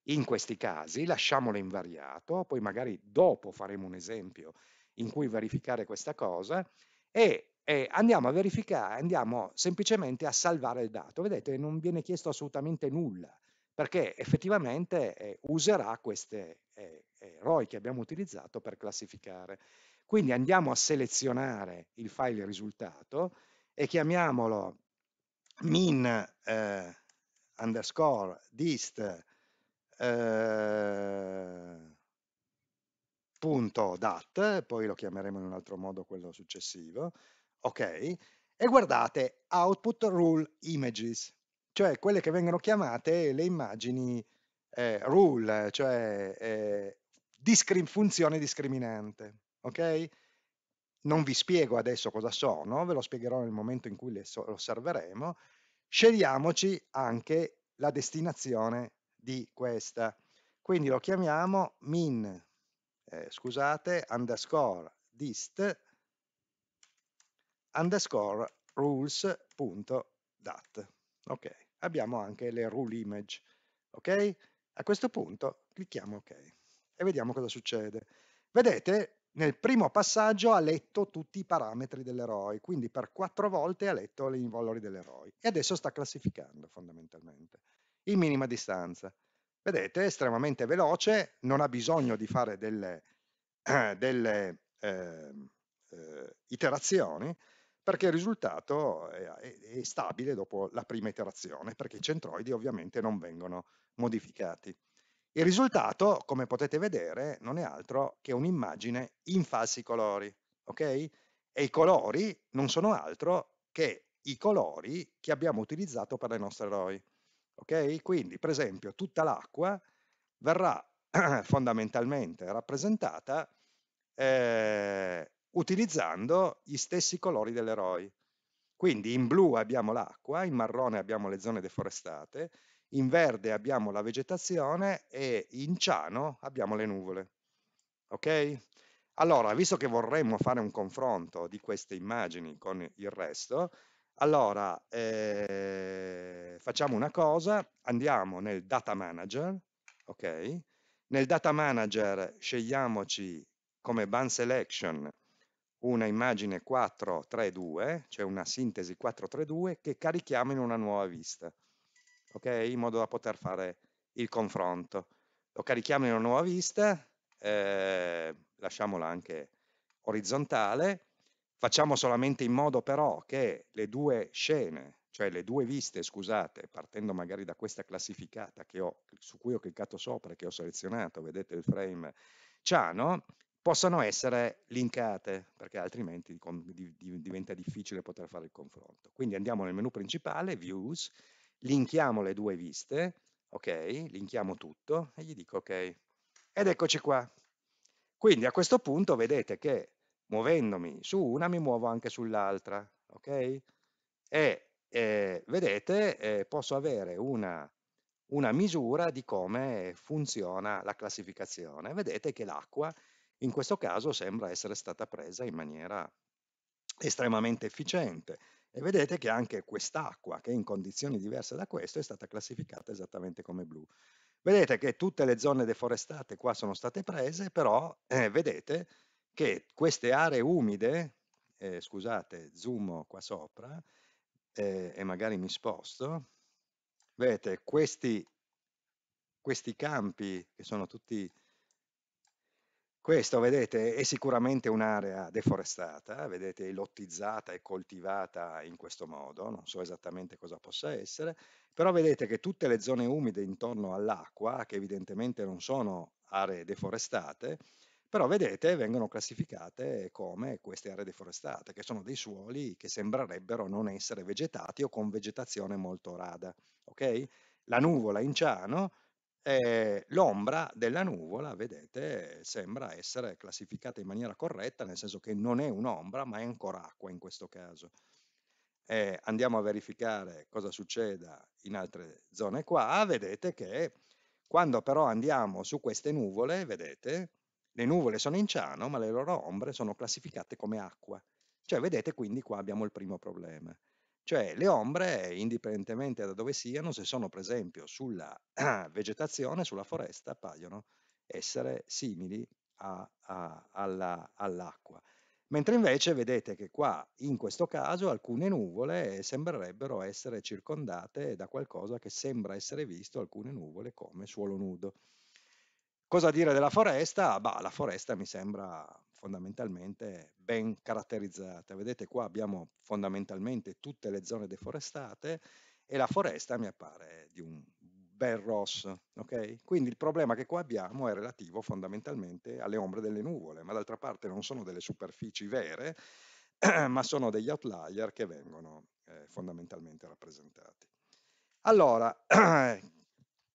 in questi casi, lasciamolo invariato, poi magari dopo faremo un esempio in cui verificare questa cosa e, e andiamo a verificare, andiamo semplicemente a salvare il dato. Vedete, non viene chiesto assolutamente nulla perché effettivamente eh, userà queste eh, eh, ROI che abbiamo utilizzato per classificare. Quindi andiamo a selezionare il file risultato e chiamiamolo min eh, underscore dist eh, punto dat, poi lo chiameremo in un altro modo quello successivo, ok, e guardate output rule images, cioè quelle che vengono chiamate le immagini eh, rule, cioè eh, discrim- funzione discriminante, ok? Non vi spiego adesso cosa sono, ve lo spiegherò nel momento in cui le so- osserveremo. Scegliamoci anche la destinazione di questa. Quindi lo chiamiamo min, eh, scusate, underscore dist underscore rules.dat. Ok abbiamo anche le rule image. Ok? A questo punto clicchiamo ok e vediamo cosa succede. Vedete, nel primo passaggio ha letto tutti i parametri dell'eroe, quindi per quattro volte ha letto i valori dell'eroe e adesso sta classificando fondamentalmente in minima distanza. Vedete, è estremamente veloce, non ha bisogno di fare delle, eh, [clears throat] delle eh, eh, iterazioni, perché il risultato è, eh, è, è stabile dopo la prima iterazione, perché i centroidi ovviamente non vengono modificati. Il risultato, come potete vedere, non è altro che un'immagine in falsi colori, ok? E i colori non sono altro che i colori che abbiamo utilizzato per le nostre ROI, ok? Quindi, per esempio, tutta l'acqua verrà [clears throat] fondamentalmente rappresentata eh, utilizzando gli stessi colori dell'eroi. Quindi in blu abbiamo l'acqua, in marrone abbiamo le zone deforestate, in verde abbiamo la vegetazione e in ciano abbiamo le nuvole. Ok? Allora, visto che vorremmo fare un confronto di queste immagini con il resto, allora eh, facciamo una cosa, andiamo nel data manager, ok? Nel data manager scegliamoci come band selection una immagine 432, cioè una sintesi 432 che carichiamo in una nuova vista, ok? In modo da poter fare il confronto. Lo carichiamo in una nuova vista, eh, lasciamola anche orizzontale, facciamo solamente in modo però che le due scene, cioè le due viste, scusate, partendo magari da questa classificata ho, su cui ho cliccato sopra che ho selezionato, vedete il frame ciano, possano essere linkate, perché altrimenti diventa difficile poter fare il confronto. Quindi andiamo nel menu principale, Views, linkiamo le due viste, ok, linkiamo tutto e gli dico ok. Ed eccoci qua. Quindi a questo punto vedete che muovendomi su una mi muovo anche sull'altra, ok? E eh, vedete eh, posso avere una, una misura di come funziona la classificazione. Vedete che l'acqua in questo caso sembra essere stata presa in maniera estremamente efficiente e vedete che anche quest'acqua, che in condizioni diverse da questo, è stata classificata esattamente come blu. Vedete che tutte le zone deforestate qua sono state prese, però eh, vedete che queste aree umide, eh, scusate, zoom qua sopra, eh, e magari mi sposto, vedete questi, questi campi che sono tutti questo, vedete, è sicuramente un'area deforestata, vedete, lottizzata e coltivata in questo modo, non so esattamente cosa possa essere, però vedete che tutte le zone umide intorno all'acqua, che evidentemente non sono aree deforestate, però vedete, vengono classificate come queste aree deforestate, che sono dei suoli che sembrerebbero non essere vegetati o con vegetazione molto rada, ok? La nuvola in ciano ehm, l'ombra della nuvola, vedete, sembra essere classificata in maniera corretta, nel senso che non è un'ombra, ma è ancora acqua in questo caso. Eh, andiamo a verificare cosa succeda in altre zone qua, vedete che quando però andiamo su queste nuvole, vedete, le nuvole sono in ciano, ma le loro ombre sono classificate come acqua. Cioè, vedete, quindi qua abbiamo il primo problema. Cioè le ombre, indipendentemente da dove siano, se sono per esempio sulla [clears throat] vegetazione, sulla foresta, appaiono essere simili a, a, alla, all'acqua. Mentre invece vedete che qua, in questo caso, alcune nuvole sembrerebbero essere circondate da qualcosa che sembra essere visto alcune nuvole come suolo nudo. Cosa dire della foresta? Bah, la foresta mi sembra fondamentalmente ben caratterizzata. Vedete qua abbiamo fondamentalmente tutte le zone deforestate e la foresta mi appare di un bel rosso, okay? Quindi il problema che qua abbiamo è relativo fondamentalmente alle ombre delle nuvole, ma d'altra parte non sono delle superfici vere, [clears throat] ma sono degli outlier che vengono eh, fondamentalmente rappresentati. Allora, [clears throat]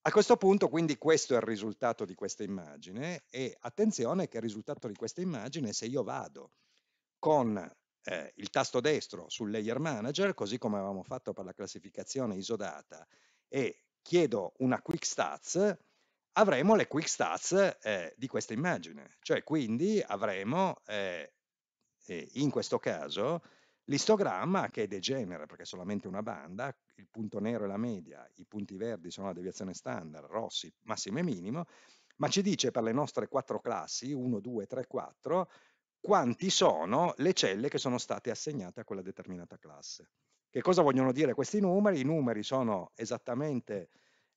A questo punto, quindi, questo è il risultato di questa immagine e attenzione che il risultato di questa immagine, se io vado con eh, il tasto destro sul Layer Manager, così come avevamo fatto per la classificazione isodata, e chiedo una Quick Stats, avremo le Quick Stats eh, di questa immagine. Cioè, quindi, avremo, eh, eh in questo caso, L'istogramma che degenera perché è solamente una banda, il punto nero è la media, i punti verdi sono la deviazione standard, rossi massimo e minimo, ma ci dice per le nostre quattro classi, 1, 2, 3, 4, quanti sono le celle che sono state assegnate a quella determinata classe. Che cosa vogliono dire questi numeri? I numeri sono esattamente,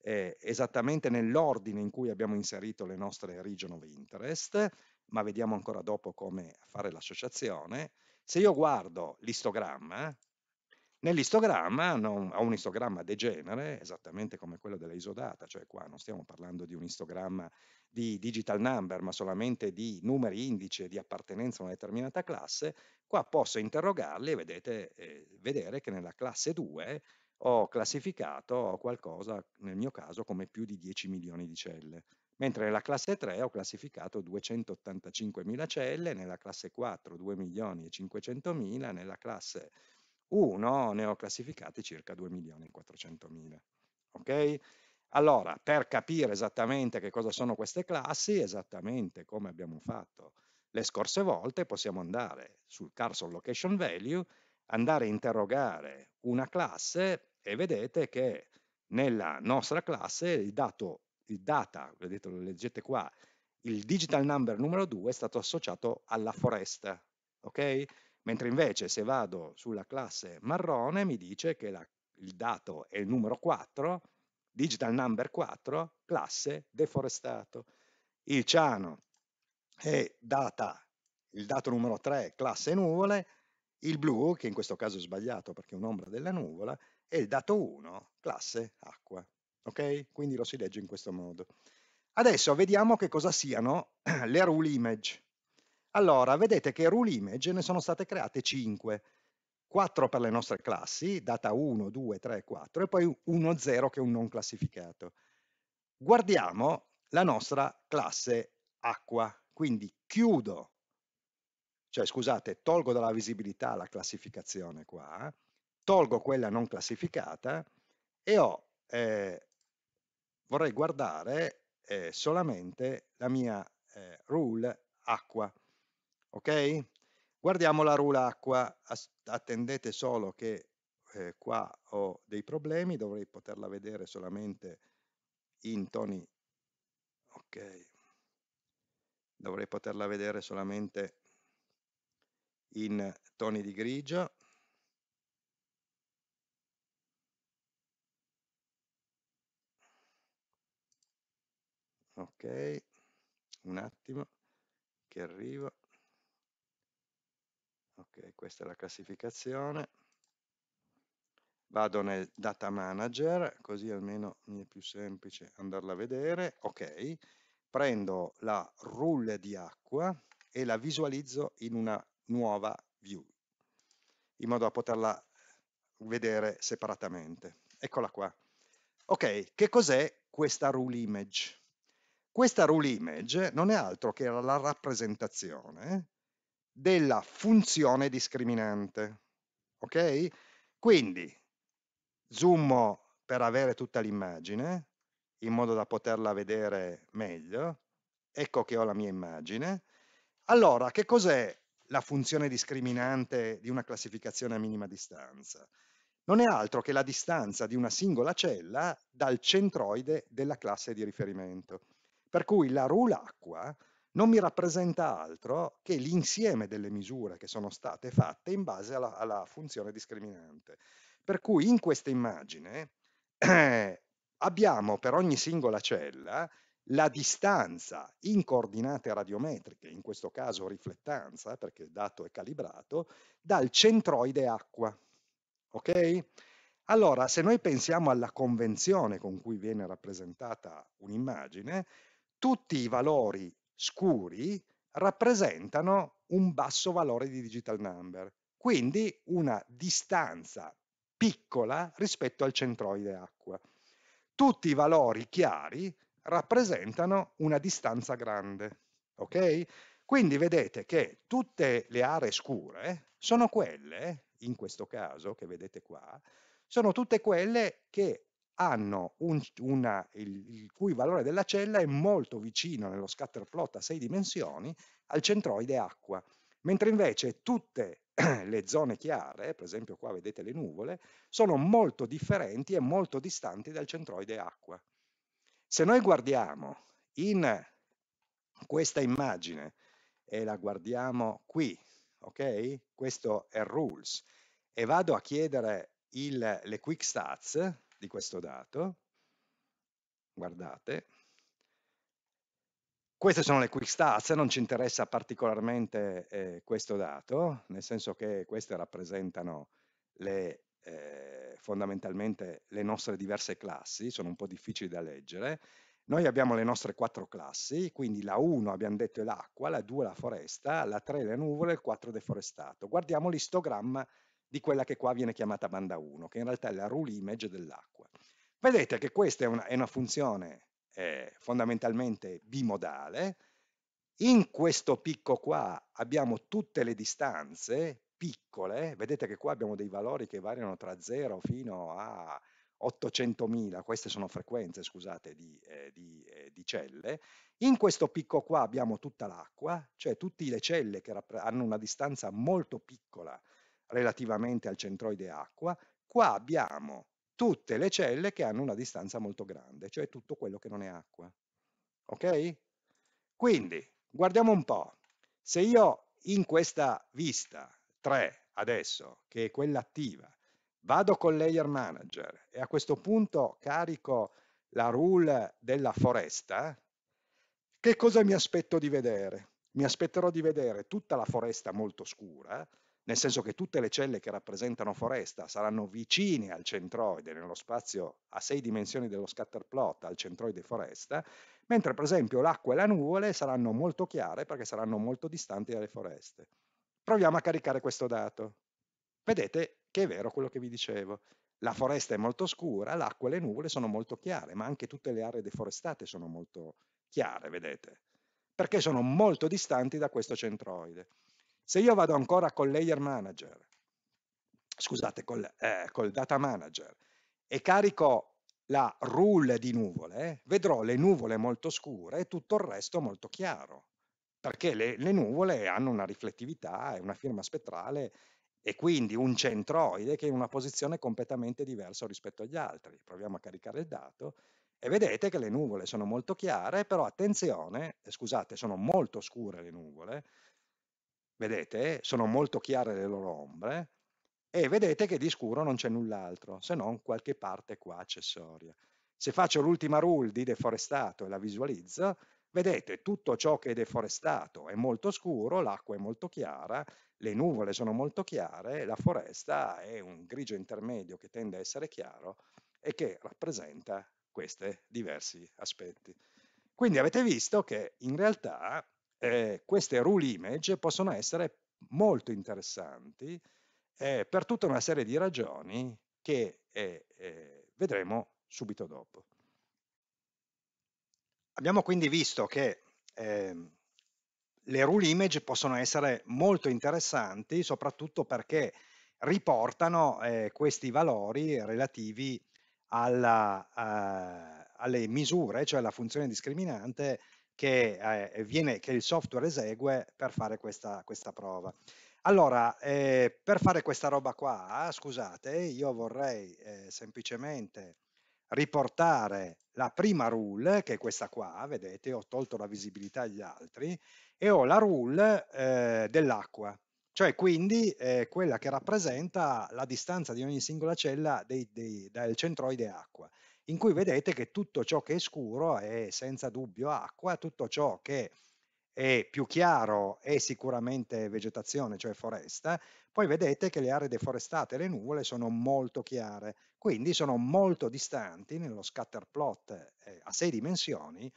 eh, esattamente nell'ordine in cui abbiamo inserito le nostre region of interest, ma vediamo ancora dopo come fare l'associazione, se io guardo l'istogramma, nell'istogramma, non, a un istogramma degenere, esattamente come quello della isodata, cioè qua non stiamo parlando di un istogramma di digital number, ma solamente di numeri indice di appartenenza a una determinata classe, qua posso interrogarli e vedete, eh, vedere che nella classe 2 ho classificato qualcosa, nel mio caso, come più di 10 milioni di celle mentre nella classe 3 ho classificato 285.000 celle, nella classe 4 2.500.000, nella classe 1 ne ho classificati circa 2.400.000. Ok? Allora, per capire esattamente che cosa sono queste classi, esattamente come abbiamo fatto le scorse volte, possiamo andare sul Carson Location Value, andare a interrogare una classe e vedete che nella nostra classe il dato il data, vedete, lo leggete qua, il digital number numero 2 è stato associato alla foresta, ok? Mentre invece se vado sulla classe marrone mi dice che la, il dato è il numero 4, digital number 4, classe deforestato. Il ciano è data, il dato numero 3, classe nuvole, il blu, che in questo caso è sbagliato perché è un'ombra della nuvola, e il dato 1, classe acqua ok? Quindi lo si legge in questo modo. Adesso vediamo che cosa siano [clears throat] le rule image. Allora, vedete che rule image ne sono state create 5, 4 per le nostre classi, data 1, 2, 3, 4, e poi 1, 0 che è un non classificato. Guardiamo la nostra classe acqua, quindi chiudo, cioè scusate, tolgo dalla visibilità la classificazione qua, tolgo quella non classificata e ho eh, vorrei guardare eh, solamente la mia eh, rule acqua. Ok? Guardiamo la rule acqua, attendete solo che eh, qua ho dei problemi, dovrei poterla vedere solamente in toni, ok, dovrei poterla vedere solamente in toni di grigio, ok un attimo che arrivo ok questa è la classificazione vado nel data manager così almeno mi è più semplice andarla a vedere ok prendo la rule di acqua e la visualizzo in una nuova view in modo da poterla vedere separatamente eccola qua ok che cos'è questa rule image questa rule image non è altro che la rappresentazione della funzione discriminante. Ok? Quindi zoom per avere tutta l'immagine, in modo da poterla vedere meglio. Ecco che ho la mia immagine. Allora, che cos'è la funzione discriminante di una classificazione a minima distanza? Non è altro che la distanza di una singola cella dal centroide della classe di riferimento. Per cui la rule acqua non mi rappresenta altro che l'insieme delle misure che sono state fatte in base alla, alla funzione discriminante. Per cui in questa immagine eh, [clears throat] abbiamo per ogni singola cella la distanza in coordinate radiometriche, in questo caso riflettanza, perché il dato è calibrato, dal centroide acqua. Ok? Allora, se noi pensiamo alla convenzione con cui viene rappresentata un'immagine, tutti i valori scuri rappresentano un basso valore di digital number, quindi una distanza piccola rispetto al centroide acqua. Tutti i valori chiari rappresentano una distanza grande. Okay? Quindi vedete che tutte le aree scure sono quelle, in questo caso che vedete qua, sono tutte quelle che hanno un, una, il, il, cui valore della cella è molto vicino nello scatter plot a sei dimensioni al centroide acqua, mentre invece tutte [clears throat] le zone chiare, per esempio qua vedete le nuvole, sono molto differenti e molto distanti dal centroide acqua. Se noi guardiamo in questa immagine e la guardiamo qui, ok? Questo è rules e vado a chiedere il, le quick stats, di questo dato, guardate, queste sono le quick stats, non ci interessa particolarmente eh, questo dato, nel senso che queste rappresentano le, eh, fondamentalmente le nostre diverse classi, sono un po' difficili da leggere. Noi abbiamo le nostre quattro classi, quindi la 1 abbiamo detto è l'acqua, la 2 la foresta, la 3 le nuvole, il 4 deforestato. Guardiamo l'istogramma di quella che qua viene chiamata banda 1, che in realtà è la rule image dell'acqua. Vedete che questa è una, è una funzione eh, fondamentalmente bimodale, in questo picco qua abbiamo tutte le distanze piccole, vedete che qua abbiamo dei valori che variano tra 0 fino a 800.000, queste sono frequenze, scusate, di, eh, di, eh, di, celle. In questo picco qua abbiamo tutta l'acqua, cioè tutte le celle che hanno una distanza molto piccola relativamente al centroide acqua, qua abbiamo tutte le celle che hanno una distanza molto grande, cioè tutto quello che non è acqua. Ok? Quindi, guardiamo un po'. Se io in questa vista 3 adesso, che è quella attiva, vado col Layer Manager e a questo punto carico la rule della foresta, che cosa mi aspetto di vedere? Mi aspetterò di vedere tutta la foresta molto scura, nel senso che tutte le celle che rappresentano foresta saranno vicine al centroide nello spazio a sei dimensioni dello scatterplot al centroide foresta, mentre per esempio l'acqua e la nuvole saranno molto chiare perché saranno molto distanti dalle foreste. Proviamo a caricare questo dato. Vedete che è vero quello che vi dicevo. La foresta è molto scura, l'acqua e le nuvole sono molto chiare, ma anche tutte le aree deforestate sono molto chiare, vedete? Perché sono molto distanti da questo centroide. Se io vado ancora col layer manager, scusate, col, eh, col data manager e carico la rule di nuvole, vedrò le nuvole molto scure e tutto il resto molto chiaro, perché le, le nuvole hanno una riflettività e una firma spettrale e quindi un centroide che è in una posizione completamente diversa rispetto agli altri. Proviamo a caricare il dato e vedete che le nuvole sono molto chiare, però attenzione, eh, scusate, sono molto scure le nuvole, vedete, sono molto chiare le loro ombre, e vedete che di scuro non c'è null'altro, se non qualche parte qua accessoria. Se faccio l'ultima rule di deforestato e la visualizzo, vedete tutto ciò che è deforestato è molto scuro, l'acqua è molto chiara, le nuvole sono molto chiare, la foresta è un grigio intermedio che tende a essere chiaro e che rappresenta questi diversi aspetti. Quindi avete visto che in realtà eh, queste rule image possono essere molto interessanti eh, per tutta una serie di ragioni che eh, eh vedremo subito dopo. Abbiamo quindi visto che ehm, le rule image possono essere molto interessanti soprattutto perché riportano eh, questi valori relativi alla, a, alle misure, cioè alla funzione discriminante che, eh, viene, che il software esegue per fare questa, questa prova. Allora, eh, per fare questa roba qua, ah, scusate, io vorrei eh, semplicemente riportare la prima rule, che è questa qua, vedete, ho tolto la visibilità agli altri, e ho la rule eh, dell'acqua, cioè quindi eh, quella che rappresenta la distanza di ogni singola cella dei, dei, dal centroide acqua in cui vedete che tutto ciò che è scuro è senza dubbio acqua, tutto ciò che è più chiaro è sicuramente vegetazione, cioè foresta, poi vedete che le aree deforestate e le nuvole sono molto chiare, quindi sono molto distanti nello scatter plot eh, a sei dimensioni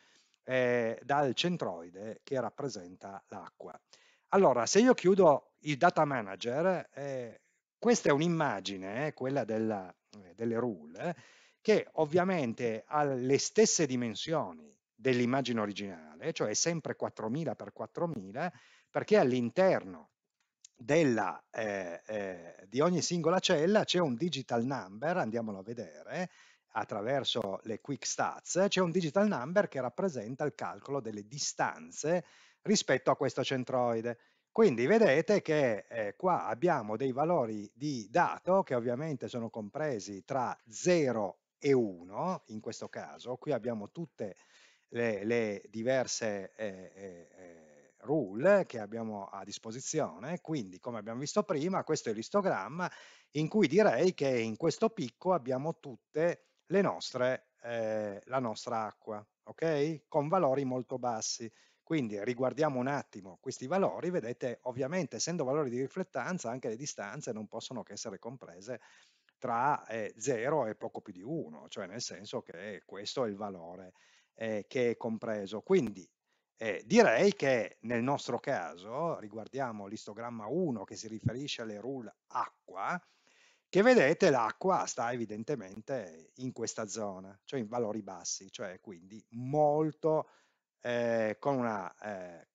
eh, dal centroide che rappresenta l'acqua. Allora, se io chiudo il data manager, eh, questa è un'immagine, eh, quella della, eh, delle rule, che ovviamente ha le stesse dimensioni dell'immagine originale, cioè sempre 4000 x 4000, perché all'interno eh, eh, di ogni singola cella c'è un digital number, andiamolo a vedere, attraverso le quick stats, c'è un digital number che rappresenta il calcolo delle distanze rispetto a questo centroide. Quindi vedete che eh, qua abbiamo dei valori di dato che ovviamente sono compresi tra 0 e 1, in questo caso, qui abbiamo tutte le, le diverse eh, eh, eh, rule che abbiamo a disposizione, quindi come abbiamo visto prima, questo è l'istogramma in cui direi che in questo picco abbiamo tutte le nostre, eh, la nostra acqua, ok? Con valori molto bassi. Quindi riguardiamo un attimo questi valori, vedete ovviamente essendo valori di riflettanza anche le distanze non possono che essere comprese tra 0 eh, e poco più di 1, cioè nel senso che questo è il valore eh, che è compreso. Quindi eh, direi che nel nostro caso riguardiamo l'istogramma 1 che si riferisce alle rule acqua, che vedete l'acqua sta evidentemente in questa zona, cioè in valori bassi, cioè quindi molto eh, con un eh,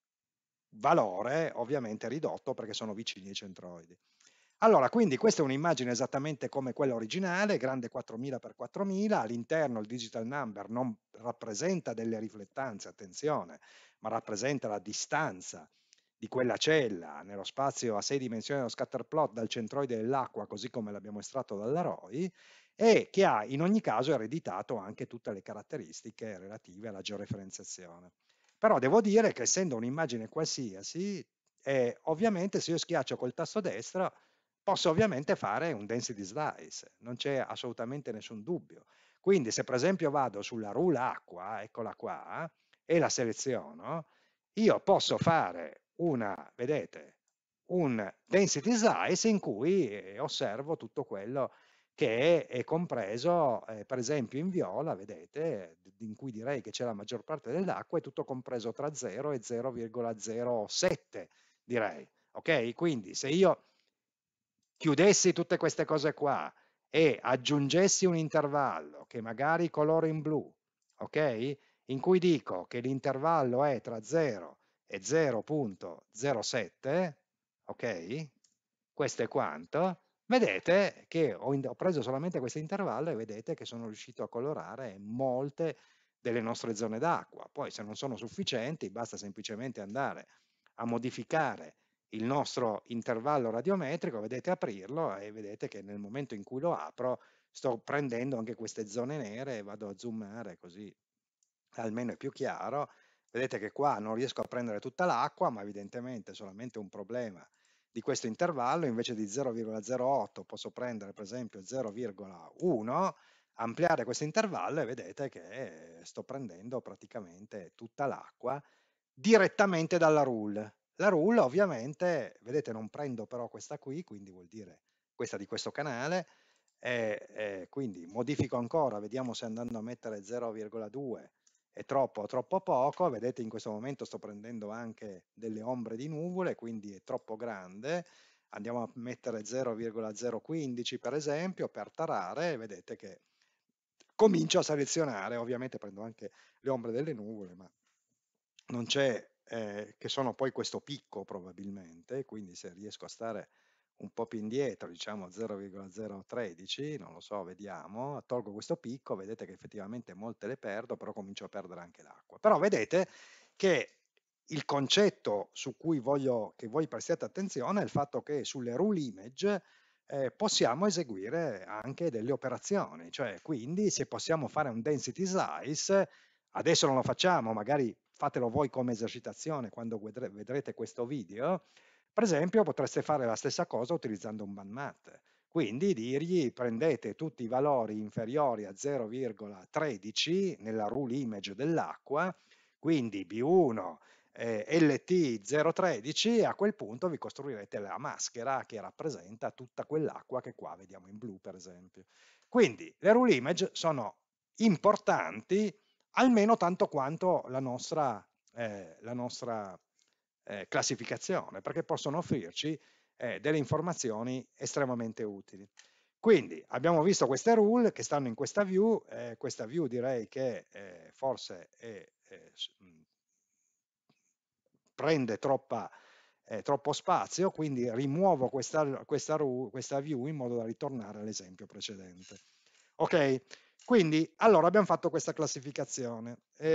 valore ovviamente ridotto perché sono vicini ai centroidi. Allora, quindi questa è un'immagine esattamente come quella originale, grande 4000x4000, all'interno il digital number non rappresenta delle riflettanze, attenzione, ma rappresenta la distanza di quella cella nello spazio a sei dimensioni dello scatterplot dal centroide dell'acqua, così come l'abbiamo estratto dalla ROI, e che ha in ogni caso ereditato anche tutte le caratteristiche relative alla georeferenziazione. Però devo dire che essendo un'immagine qualsiasi, eh, ovviamente se io schiaccio col tasto destro posso ovviamente fare un density slice, non c'è assolutamente nessun dubbio. Quindi se per esempio vado sulla rule acqua, eccola qua, e la seleziono, io posso fare una, vedete, un density slice in cui eh, osservo tutto quello che è compreso, eh, per esempio in viola, vedete, in cui direi che c'è la maggior parte dell'acqua, è tutto compreso tra 0 e 0,07, direi. Ok? Quindi se io chiudessi tutte queste cose qua e aggiungessi un intervallo che magari coloro in blu, ok? In cui dico che l'intervallo è tra 0 e 0.07, ok? Questo è quanto. Vedete che ho, ho preso solamente questo intervallo e vedete che sono riuscito a colorare molte delle nostre zone d'acqua. Poi se non sono sufficienti basta semplicemente andare a modificare il nostro intervallo radiometrico, vedete aprirlo e vedete che nel momento in cui lo apro sto prendendo anche queste zone nere e vado a zoomare così almeno è più chiaro. Vedete che qua non riesco a prendere tutta l'acqua, ma evidentemente è solamente un problema di questo intervallo, invece di 0,08 posso prendere per esempio 0,1, ampliare questo intervallo e vedete che sto prendendo praticamente tutta l'acqua direttamente dalla rule. La rule ovviamente, vedete non prendo però questa qui, quindi vuol dire questa di questo canale, e, e quindi modifico ancora, vediamo se andando a mettere 0,2 è troppo o troppo poco, vedete in questo momento sto prendendo anche delle ombre di nuvole, quindi è troppo grande, andiamo a mettere 0,015 per esempio per tarare e vedete che comincio a selezionare, ovviamente prendo anche le ombre delle nuvole, ma non c'è eh, che sono poi questo picco probabilmente, quindi se riesco a stare un po' più indietro, diciamo 0,013, non lo so, vediamo, tolgo questo picco, vedete che effettivamente molte le perdo, però comincio a perdere anche l'acqua. Però vedete che il concetto su cui voglio che voi prestiate attenzione è il fatto che sulle rule image eh, possiamo eseguire anche delle operazioni, cioè quindi se possiamo fare un density slice, adesso non lo facciamo, magari fatelo voi come esercitazione quando vedrete questo video, per esempio potreste fare la stessa cosa utilizzando un bandmat, quindi dirgli prendete tutti i valori inferiori a 0,13 nella rule image dell'acqua, quindi B1 eh, LT013 e a quel punto vi costruirete la maschera che rappresenta tutta quell'acqua che qua vediamo in blu per esempio. Quindi le rule image sono importanti almeno tanto quanto la nostra, eh, la nostra eh, classificazione, perché possono offrirci eh, delle informazioni estremamente utili. Quindi abbiamo visto queste rule che stanno in questa view, eh, questa view direi che eh, forse è, eh, mm, prende troppa, troppo spazio, quindi rimuovo questa, questa, questa view in modo da ritornare all'esempio precedente. Ok, quindi, allora abbiamo fatto questa classificazione. E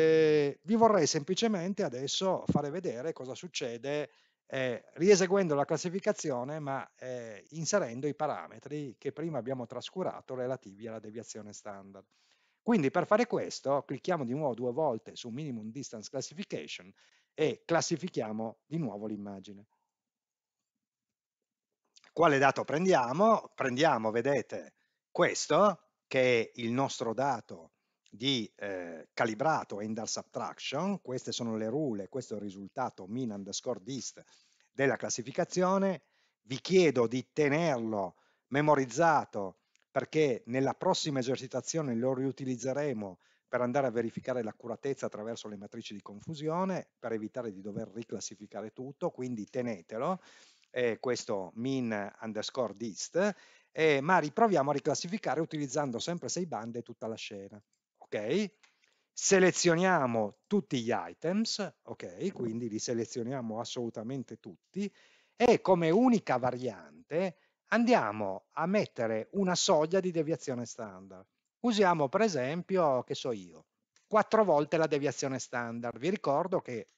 ehm, vi vorrei semplicemente adesso fare vedere cosa succede eh, rieseguendo la classificazione ma eh, inserendo i parametri che prima abbiamo trascurato relativi alla deviazione standard. Quindi per fare questo clicchiamo di nuovo due volte su Minimum Distance Classification e classifichiamo di nuovo l'immagine. Quale dato prendiamo? Prendiamo, vedete, questo, che è il nostro dato di eh, calibrato handle subtraction, queste sono le rule, questo è il risultato min underscore dist della classificazione, vi chiedo di tenerlo memorizzato perché nella prossima esercitazione lo riutilizzeremo per andare a verificare l'accuratezza attraverso le matrici di confusione, per evitare di dover riclassificare tutto, quindi tenetelo, eh, questo min underscore dist, eh, ma riproviamo a riclassificare utilizzando sempre sei bande tutta la scena. Ok? Selezioniamo tutti gli items, ok? Quindi li selezioniamo assolutamente tutti e come unica variante andiamo a mettere una soglia di deviazione standard. Usiamo per esempio, che so io, quattro volte la deviazione standard. Vi ricordo che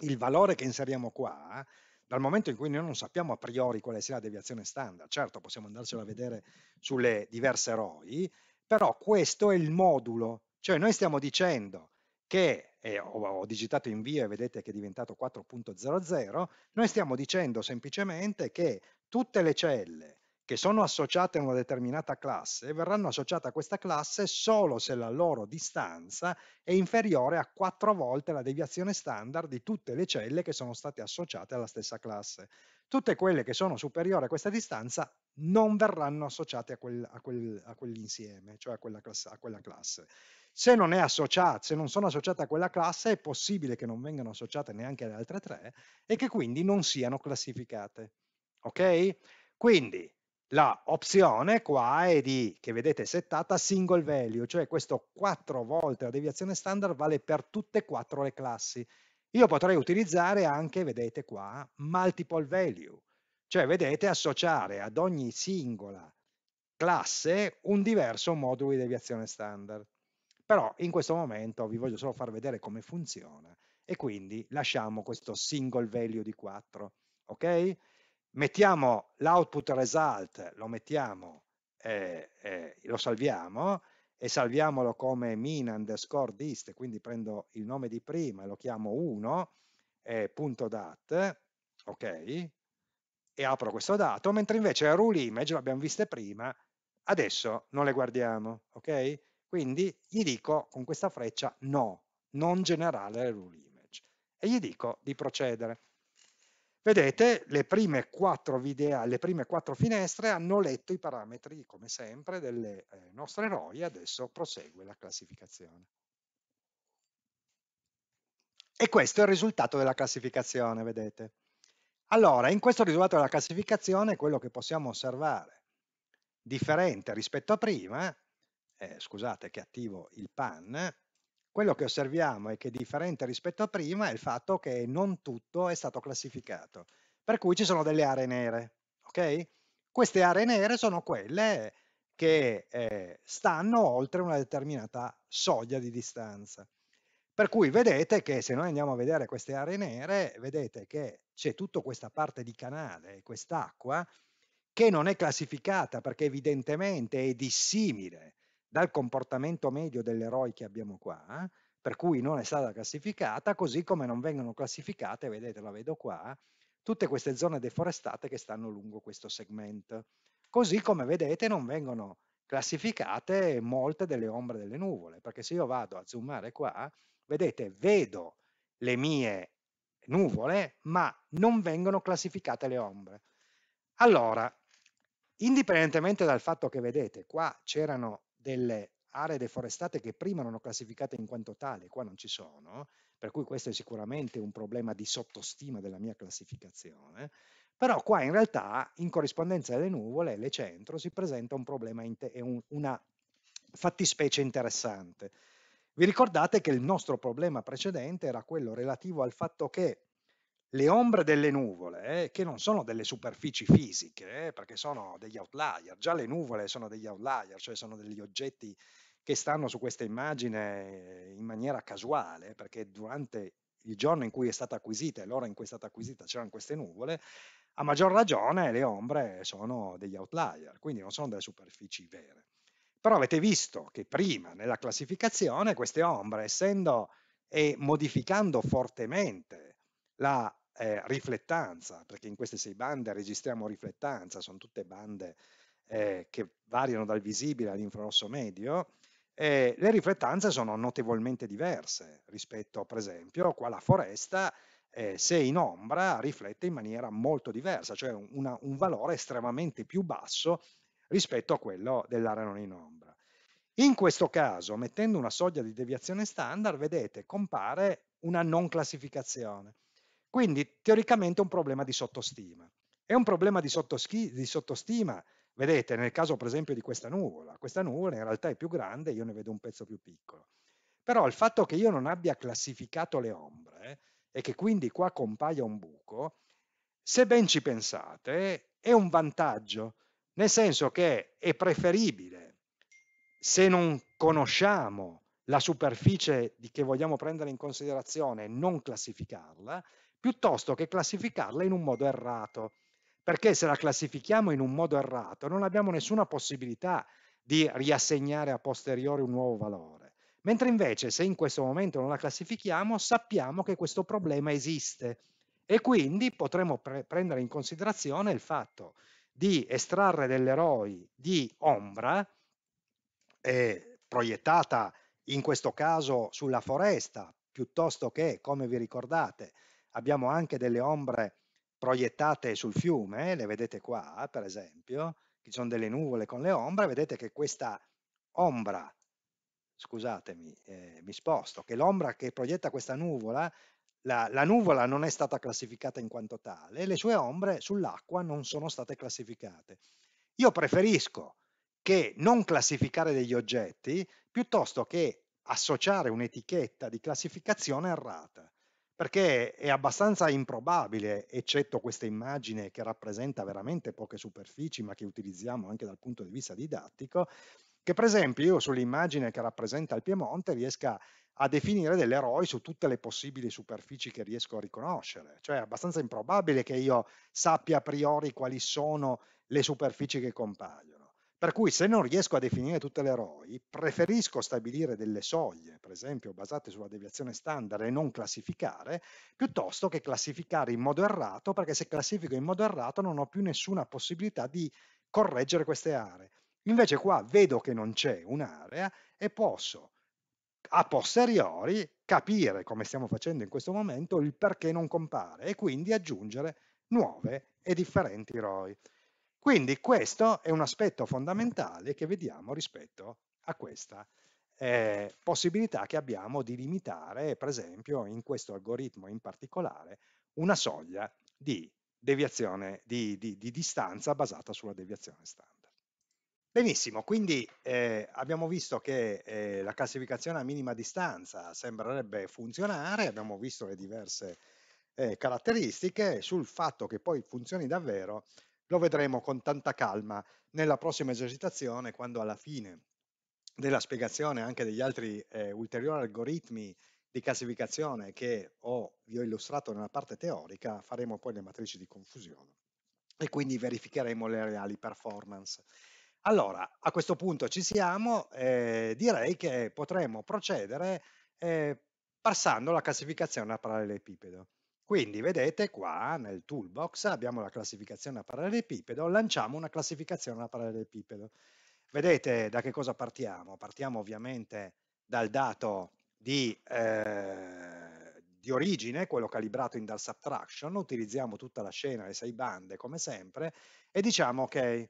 il valore che inseriamo qua dal momento in cui noi non sappiamo a priori quale sia la deviazione standard, certo possiamo andarcela a vedere sulle diverse ROI, però questo è il modulo, cioè noi stiamo dicendo che eh, ho, ho digitato invio e vedete che è diventato 4.00, noi stiamo dicendo semplicemente che tutte le celle che sono associate a una determinata classe verranno associate a questa classe solo se la loro distanza è inferiore a 4 volte la deviazione standard di tutte le celle che sono state associate alla stessa classe. Tutte quelle che sono superiori a questa distanza non verranno associate a, quel, a, quel, a quell'insieme, cioè a quella, classe, a quella classe. Se non, associata, se non sono associate a quella classe è possibile che non vengano associate neanche alle altre tre e che quindi non siano classificate. Ok? Quindi la opzione qua è di, che vedete settata, single value, cioè questo 4 volte la deviazione standard vale per tutte e quattro le classi. Io potrei utilizzare anche, vedete qua, multiple value, cioè vedete associare ad ogni singola classe un diverso modulo di deviazione standard. Però in questo momento vi voglio solo far vedere come funziona e quindi lasciamo questo single value di 4, ok? mettiamo l'output result, lo mettiamo, eh, eh, lo salviamo e salviamolo come min underscore dist, quindi prendo il nome di prima e lo chiamo 1, punto dat, ok? E apro questo dato, mentre invece le rule image, l'abbiamo viste prima, adesso non le guardiamo, ok? Quindi gli dico con questa freccia no, non generare le rule image, e gli dico di procedere. Vedete, le prime quattro, video, le prime quattro finestre hanno letto i parametri, come sempre, delle eh, nostre ROI, adesso prosegue la classificazione. E questo è il risultato della classificazione, vedete. Allora, in questo risultato della classificazione, quello che possiamo osservare, differente rispetto a prima, eh, scusate che attivo il pan, quello che osserviamo e che è differente rispetto a prima è il fatto che non tutto è stato classificato, per cui ci sono delle aree nere. Okay? Queste aree nere sono quelle che eh, stanno oltre una determinata soglia di distanza. Per cui vedete che se noi andiamo a vedere queste aree nere, vedete che c'è tutta questa parte di canale, quest'acqua, che non è classificata perché evidentemente è dissimile dal comportamento medio dell'eroe che abbiamo qua, per cui non è stata classificata, così come non vengono classificate, vedete, la vedo qua, tutte queste zone deforestate che stanno lungo questo segmento. Così come vedete non vengono classificate molte delle ombre delle nuvole, perché se io vado a zoomare qua, vedete, vedo le mie nuvole, ma non vengono classificate le ombre. Allora, indipendentemente dal fatto che vedete, qua c'erano delle aree deforestate che prima erano classificate in quanto tale, qua non ci sono, per cui questo è sicuramente un problema di sottostima della mia classificazione, però qua in realtà in corrispondenza delle nuvole, le centro, si presenta un problema, un, una fattispecie interessante. Vi ricordate che il nostro problema precedente era quello relativo al fatto che le ombre delle nuvole, eh, che non sono delle superfici fisiche, eh, perché sono degli outlier, già le nuvole sono degli outlier, cioè sono degli oggetti che stanno su questa immagine eh, in maniera casuale, eh, perché durante il giorno in cui è stata acquisita e l'ora in cui è stata acquisita c'erano queste nuvole, a maggior ragione le ombre sono degli outlier, quindi non sono delle superfici vere. Però avete visto che prima nella classificazione queste ombre, essendo e modificando fortemente la eh, riflettanza, perché in queste sei bande registriamo riflettanza, sono tutte bande eh, che variano dal visibile all'infrarosso medio, eh, le riflettanze sono notevolmente diverse rispetto, per esempio, qua la foresta, eh, se in ombra, riflette in maniera molto diversa, cioè una, un valore estremamente più basso rispetto a quello dell'area non in ombra. In questo caso, mettendo una soglia di deviazione standard, vedete, compare una non classificazione. Quindi teoricamente è un problema di sottostima. È un problema di, di sottostima, vedete, nel caso per esempio di questa nuvola. Questa nuvola in realtà è più grande, io ne vedo un pezzo più piccolo. Però il fatto che io non abbia classificato le ombre eh, e che quindi qua compaia un buco, se ben ci pensate, è un vantaggio, nel senso che è preferibile, se non conosciamo la superficie che vogliamo prendere in considerazione e non classificarla, piuttosto che classificarla in un modo errato. Perché se la classifichiamo in un modo errato non abbiamo nessuna possibilità di riassegnare a posteriori un nuovo valore. Mentre invece se in questo momento non la classifichiamo sappiamo che questo problema esiste e quindi potremo pre prendere in considerazione il fatto di estrarre dell'eroe di ombra eh, proiettata in questo caso sulla foresta piuttosto che, come vi ricordate, abbiamo anche delle ombre proiettate sul fiume, le vedete qua per esempio, ci sono delle nuvole con le ombre, vedete che questa ombra, scusatemi, eh, mi sposto, che l'ombra che proietta questa nuvola, la, la, nuvola non è stata classificata in quanto tale, le sue ombre sull'acqua non sono state classificate. Io preferisco che non classificare degli oggetti piuttosto che associare un'etichetta di classificazione errata perché è abbastanza improbabile, eccetto questa immagine che rappresenta veramente poche superfici, ma che utilizziamo anche dal punto di vista didattico, che per esempio io sull'immagine che rappresenta il Piemonte riesca a definire delle ROI su tutte le possibili superfici che riesco a riconoscere, cioè è abbastanza improbabile che io sappia a priori quali sono le superfici che compaiono. Per cui se non riesco a definire tutte le ROI, preferisco stabilire delle soglie, per esempio basate sulla deviazione standard e non classificare, piuttosto che classificare in modo errato, perché se classifico in modo errato non ho più nessuna possibilità di correggere queste aree. Invece qua vedo che non c'è un'area e posso a posteriori capire, come stiamo facendo in questo momento, il perché non compare e quindi aggiungere nuove e differenti ROI. Quindi questo è un aspetto fondamentale che vediamo rispetto a questa eh, possibilità che abbiamo di limitare, per esempio, in questo algoritmo in particolare, una soglia di deviazione, di, di, di distanza basata sulla deviazione standard. Benissimo, quindi eh, abbiamo visto che eh, la classificazione a minima distanza sembrerebbe funzionare, abbiamo visto le diverse eh, caratteristiche, sul fatto che poi funzioni davvero lo vedremo con tanta calma nella prossima esercitazione quando alla fine della spiegazione anche degli altri eh, ulteriori algoritmi di classificazione che ho, vi ho illustrato nella parte teorica, faremo poi le matrici di confusione e quindi verificheremo le reali performance. Allora, a questo punto ci siamo, eh, direi che potremo procedere eh, passando alla classificazione a parallelepipedo. Quindi vedete qua nel toolbox abbiamo la classificazione a parallelepipedo, lanciamo una classificazione a parallelepipedo. Vedete da che cosa partiamo? Partiamo ovviamente dal dato di, eh, di origine, quello calibrato in dal subtraction, utilizziamo tutta la scena, le sei bande come sempre e diciamo ok,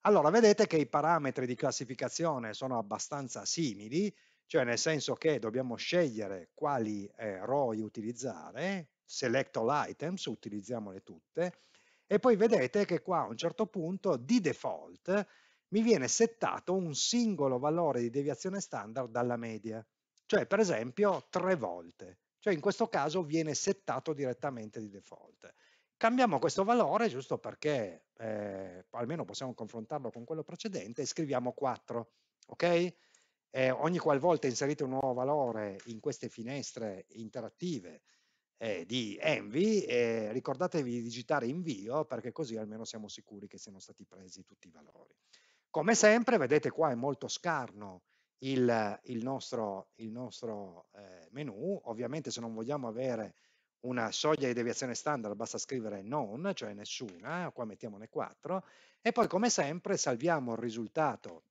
allora vedete che i parametri di classificazione sono abbastanza simili, cioè nel senso che dobbiamo scegliere quali eh, ROI utilizzare, select all items, utilizziamole tutte, e poi vedete che qua a un certo punto di default mi viene settato un singolo valore di deviazione standard dalla media, cioè per esempio tre volte, cioè in questo caso viene settato direttamente di default. Cambiamo questo valore giusto perché eh, almeno possiamo confrontarlo con quello precedente e scriviamo 4, ok? Eh, ogni qualvolta inserite un nuovo valore in queste finestre interattive eh, di Envy, eh, ricordatevi di digitare invio perché così almeno siamo sicuri che siano stati presi tutti i valori. Come sempre, vedete qua è molto scarno il, il nostro, il nostro eh, menu, ovviamente se non vogliamo avere una soglia di deviazione standard basta scrivere non, cioè nessuna, qua mettiamone 4, e poi come sempre salviamo il risultato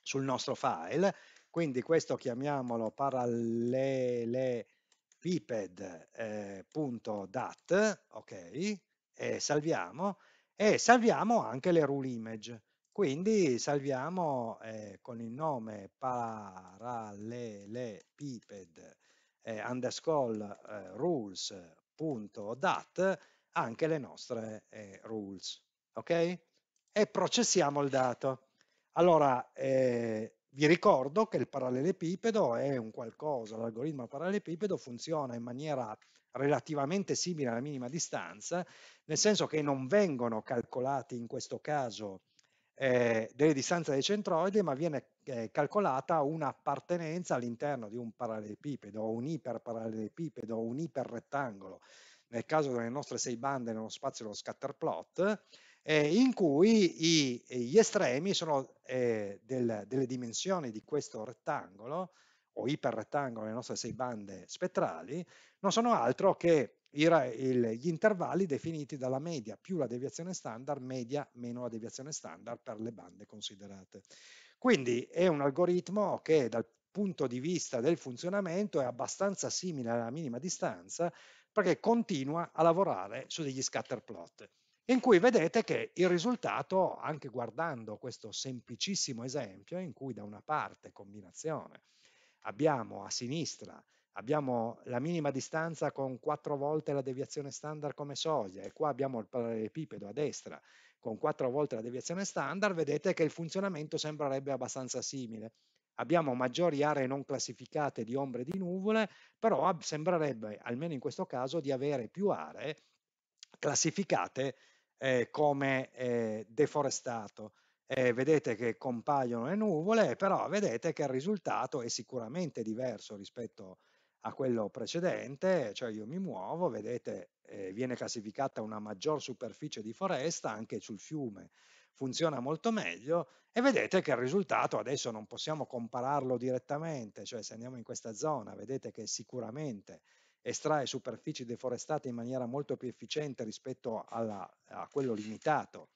sul nostro file quindi questo chiamiamolo parallelepiped.dat, eh, ok, e salviamo, e salviamo anche le rule image. Quindi salviamo eh, con il nome parallelepiped eh, underscore eh, rules.dat anche le nostre eh, rules, ok? E processiamo il dato. Allora, eh, vi ricordo che il parallelepipedo è un qualcosa, l'algoritmo parallelepipedo funziona in maniera relativamente simile alla minima distanza, nel senso che non vengono calcolati in questo caso eh, delle distanze dei centroidi, ma viene eh, calcolata un'appartenenza all'interno di un parallelepipedo un iperparallelepipedo o un iperrettangolo. Nel caso delle nostre sei bande nello spazio dello scatterplot, eh, in cui i, eh, gli estremi sono eh, del, delle dimensioni di questo rettangolo o iperrettangolo, le nostre sei bande spettrali, non sono altro che gli intervalli definiti dalla media più la deviazione standard, media meno la deviazione standard per le bande considerate. Quindi è un algoritmo che dal punto di vista del funzionamento è abbastanza simile alla minima distanza perché continua a lavorare su degli scatter plot in cui vedete che il risultato, anche guardando questo semplicissimo esempio, in cui da una parte combinazione abbiamo a sinistra abbiamo la minima distanza con quattro volte la deviazione standard come soglia e qua abbiamo il parallelepipedo a destra con quattro volte la deviazione standard, vedete che il funzionamento sembrerebbe abbastanza simile. Abbiamo maggiori aree non classificate di ombre e di nuvole, però sembrerebbe, almeno in questo caso, di avere più aree classificate eh, come eh, deforestato. Eh, vedete che compaiono le nuvole, però vedete che il risultato è sicuramente diverso rispetto a quello precedente, cioè io mi muovo, vedete eh, viene classificata una maggior superficie di foresta anche sul fiume, funziona molto meglio e vedete che il risultato adesso non possiamo compararlo direttamente, cioè se andiamo in questa zona vedete che sicuramente estrae superfici deforestate in maniera molto più efficiente rispetto alla, a quello limitato,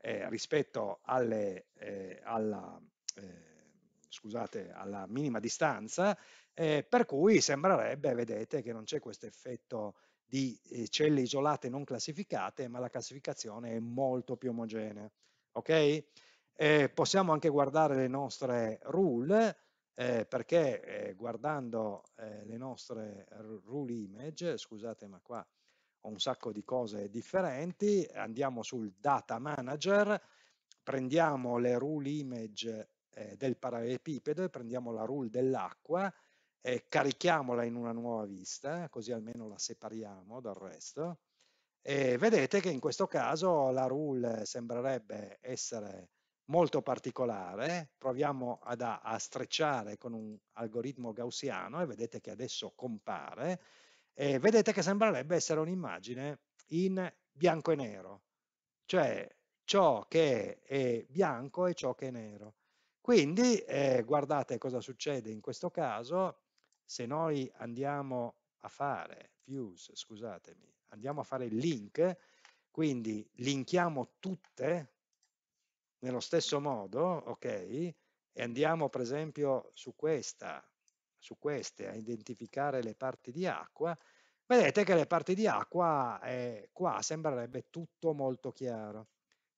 eh, rispetto alle, eh, alla, eh, scusate, alla, minima distanza, eh, per cui sembrerebbe, vedete, che non c'è questo effetto di eh, celle isolate non classificate, ma la classificazione è molto più omogenea. Okay? Eh, possiamo anche guardare le nostre rule eh, perché eh, guardando eh, le nostre rule image, scusate ma qua ho un sacco di cose differenti, andiamo sul data manager, prendiamo le rule image eh, del parallelepipede, prendiamo la rule dell'acqua, carichiamola in una nuova vista, così almeno la separiamo dal resto, e vedete che in questo caso la rule sembrerebbe essere molto particolare, proviamo ad, a strecciare con un algoritmo gaussiano e vedete che adesso compare, e vedete che sembrerebbe essere un'immagine in bianco e nero, cioè ciò che è bianco e ciò che è nero. Quindi eh, guardate cosa succede in questo caso, se noi andiamo a fare views, scusatemi, andiamo a fare il link, quindi linkiamo tutte nello stesso modo, ok, e andiamo per esempio su questa, su queste, a identificare le parti di acqua, vedete che le parti di acqua eh, qua sembrerebbe tutto molto chiaro.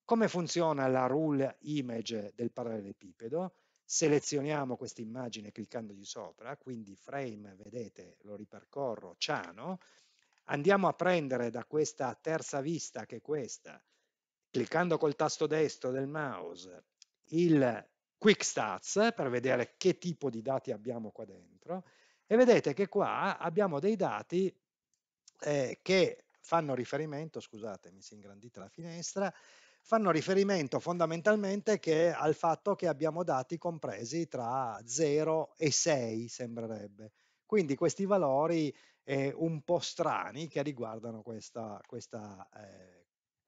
Come funziona la rule image del parallelepipedo? Selezioniamo questa immagine cliccando di sopra, quindi frame, vedete, lo ripercorro, ciano, andiamo a prendere da questa terza vista che è questa, cliccando col tasto destro del mouse il Quick Stats per vedere che tipo di dati abbiamo qua dentro e vedete che qua abbiamo dei dati eh, che fanno riferimento, scusate mi si è ingrandita la finestra, fanno riferimento fondamentalmente al fatto che abbiamo dati compresi tra 0 e 6 sembrerebbe. Quindi questi valori eh, un po' strani che riguardano questa, questa eh,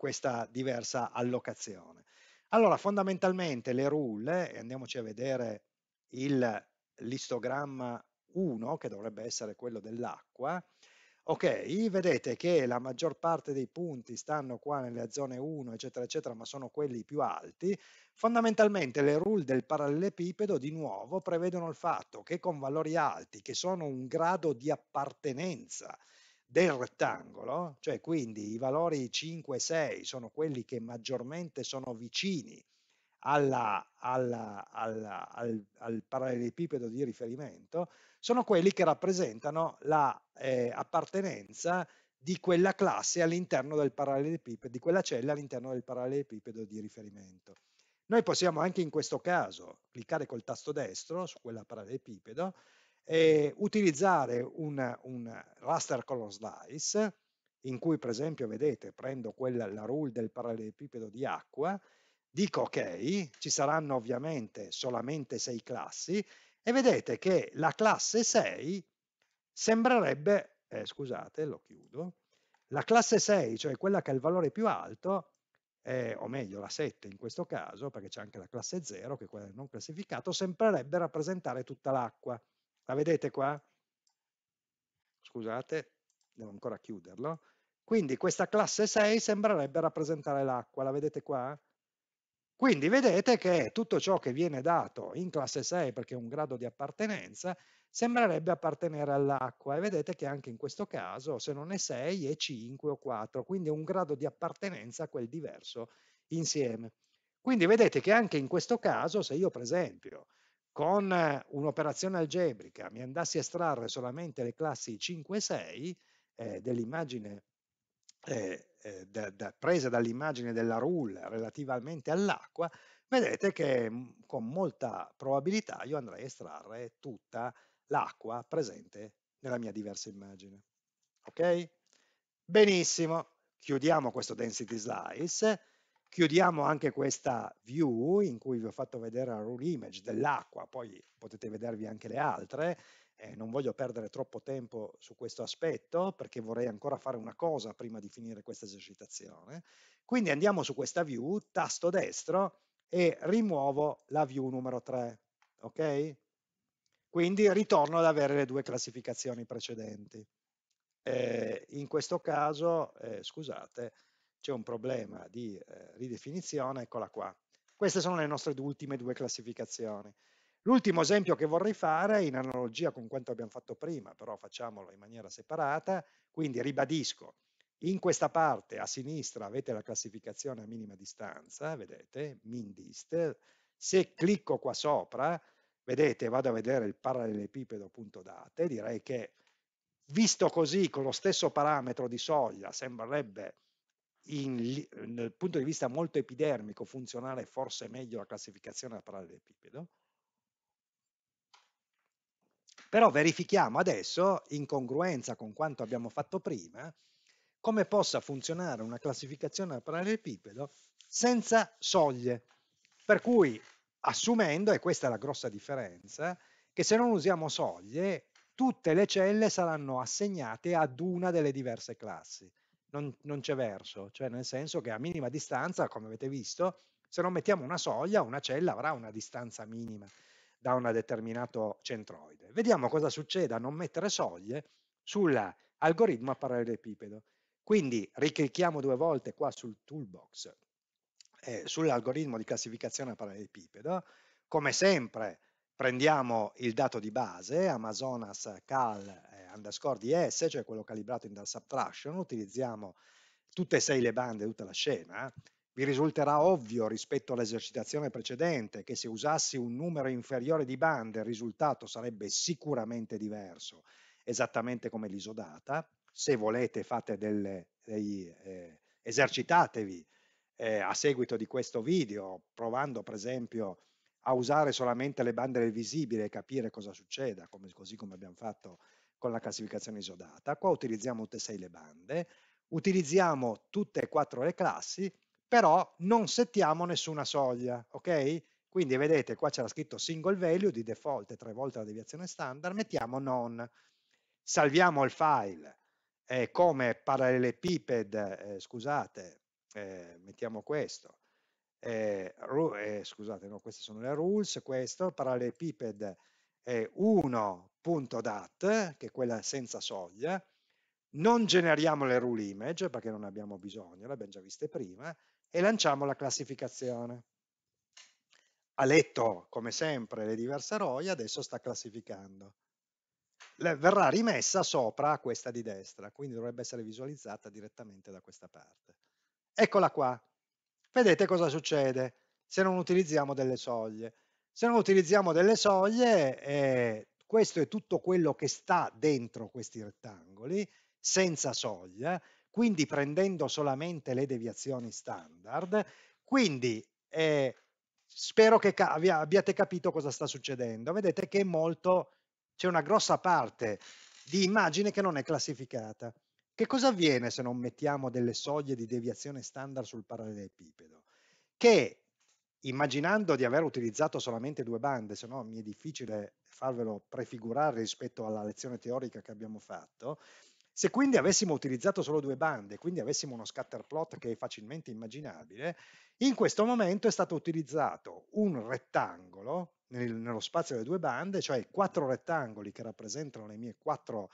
questa diversa allocazione. Allora, fondamentalmente le rule, e andiamoci a vedere il l'istogramma 1, che dovrebbe essere quello dell'acqua, ok, vedete che la maggior parte dei punti stanno qua nelle zone 1, eccetera, eccetera, ma sono quelli più alti, fondamentalmente le rule del parallelepipedo di nuovo prevedono il fatto che con valori alti, che sono un grado di appartenenza del rettangolo, cioè quindi i valori 5 e 6 sono quelli che maggiormente sono vicini alla, alla, alla, al, al, parallelepipedo di riferimento, sono quelli che rappresentano la eh, di quella classe all'interno del parallelepipedo, di quella cella all'interno del parallelepipedo di riferimento. Noi possiamo anche in questo caso cliccare col tasto destro su quella parallelepipedo eh, utilizzare un, un raster color slice, in cui per esempio, vedete, prendo quella, la rule del parallelepipedo di acqua, dico ok, ci saranno ovviamente solamente 6 classi, e vedete che la classe 6 sembrerebbe, eh, scusate, lo chiudo, la classe 6, cioè quella che ha il valore più alto, eh, o meglio la 7 in questo caso, perché c'è anche la classe 0, che è quella non classificato, sembrerebbe rappresentare tutta l'acqua. La vedete qua? Scusate, devo ancora chiuderlo. Quindi questa classe 6 sembrerebbe rappresentare l'acqua, la vedete qua? Quindi vedete che tutto ciò che viene dato in classe 6, perché è un grado di appartenenza, sembrerebbe appartenere all'acqua e vedete che anche in questo caso se non è 6 è 5 o 4, quindi è un grado di appartenenza a quel diverso insieme. Quindi vedete che anche in questo caso se io per esempio con eh, un'operazione algebrica mi andassi a estrarre solamente le classi 5 e 6 eh, dell'immagine eh, eh, da, da, presa dall'immagine della rulla relativamente all'acqua, vedete che mm, con molta probabilità io andrei a estrarre tutta l'acqua presente nella mia diversa immagine. Ok? Benissimo, chiudiamo questo density slice Chiudiamo anche questa view in cui vi ho fatto vedere la rule image dell'acqua, poi potete vedervi anche le altre, eh, non voglio perdere troppo tempo su questo aspetto perché vorrei ancora fare una cosa prima di finire questa esercitazione. Quindi andiamo su questa view, tasto destro e rimuovo la view numero 3, ok? Quindi ritorno ad avere le due classificazioni precedenti. Eh, in questo caso, eh, scusate, c'è un problema di eh, ridefinizione, eccola qua. Queste sono le nostre due, ultime due classificazioni. L'ultimo esempio che vorrei fare, in analogia con quanto abbiamo fatto prima, però facciamolo in maniera separata, quindi ribadisco, in questa parte a sinistra avete la classificazione a minima distanza, vedete, min dist, se clicco qua sopra, vedete, vado a vedere il parallelepipedo punto date, direi che visto così, con lo stesso parametro di soglia, sembrerebbe in, dal punto di vista molto epidermico, funzionale, forse meglio la classificazione alla parallelepipedo. Però verifichiamo adesso, in congruenza con quanto abbiamo fatto prima, come possa funzionare una classificazione al parallelepipedo senza soglie. Per cui, assumendo, e questa è la grossa differenza, che se non usiamo soglie, tutte le celle saranno assegnate ad una delle diverse classi non, non c'è verso, cioè nel senso che a minima distanza, come avete visto, se non mettiamo una soglia, una cella avrà una distanza minima da un determinato centroide. Vediamo cosa succede a non mettere soglie sull'algoritmo a parallelepipedo. Quindi riclicchiamo due volte qua sul toolbox eh, sull'algoritmo di classificazione a parallelepipedo. Come sempre prendiamo il dato di base, Amazonas cal eh, underscore ds, cioè quello calibrato in dal subtraction, utilizziamo tutte e sei le bande, tutta la scena, eh. vi risulterà ovvio rispetto all'esercitazione precedente che se usassi un numero inferiore di bande il risultato sarebbe sicuramente diverso, esattamente come l'isodata. Se volete fate delle, dei, eh, esercitatevi eh, a seguito di questo video, provando per esempio a usare solamente le bande visibili e capire cosa succeda, come, così come abbiamo fatto con la classificazione isodata. Qua utilizziamo tutte e sei le bande, utilizziamo tutte e quattro le classi, però non settiamo nessuna soglia, ok? Quindi vedete qua c'era scritto single value di default e tre volte la deviazione standard, mettiamo non, salviamo il file eh, come parallelepiped, eh, scusate, eh, mettiamo questo, eh, eh, scusate, no, queste sono le rules, questo, parallelepiped è 1.dat, che è quella senza soglia, non generiamo le rule image, perché non abbiamo bisogno, l'abbiamo già viste prima, e lanciamo la classificazione. Ha letto, come sempre, le diverse ROI, adesso sta classificando. Le verrà rimessa sopra questa di destra, quindi dovrebbe essere visualizzata direttamente da questa parte. Eccola qua, vedete cosa succede se non utilizziamo delle soglie. Se non utilizziamo delle soglie, eh, questo è tutto quello che sta dentro questi rettangoli, senza soglia, quindi prendendo solamente le deviazioni standard. Quindi eh, spero che ca abbiate capito cosa sta succedendo. Vedete che c'è una grossa parte di immagine che non è classificata. Che cosa avviene se non mettiamo delle soglie di deviazione standard sul parallelepipedo? Che immaginando di aver utilizzato solamente due bande, se no mi è difficile farvelo prefigurare rispetto alla lezione teorica che abbiamo fatto, se quindi avessimo utilizzato solo due bande, quindi avessimo uno scatter plot che è facilmente immaginabile, in questo momento è stato utilizzato un rettangolo nello spazio delle due bande, cioè quattro rettangoli che rappresentano le mie quattro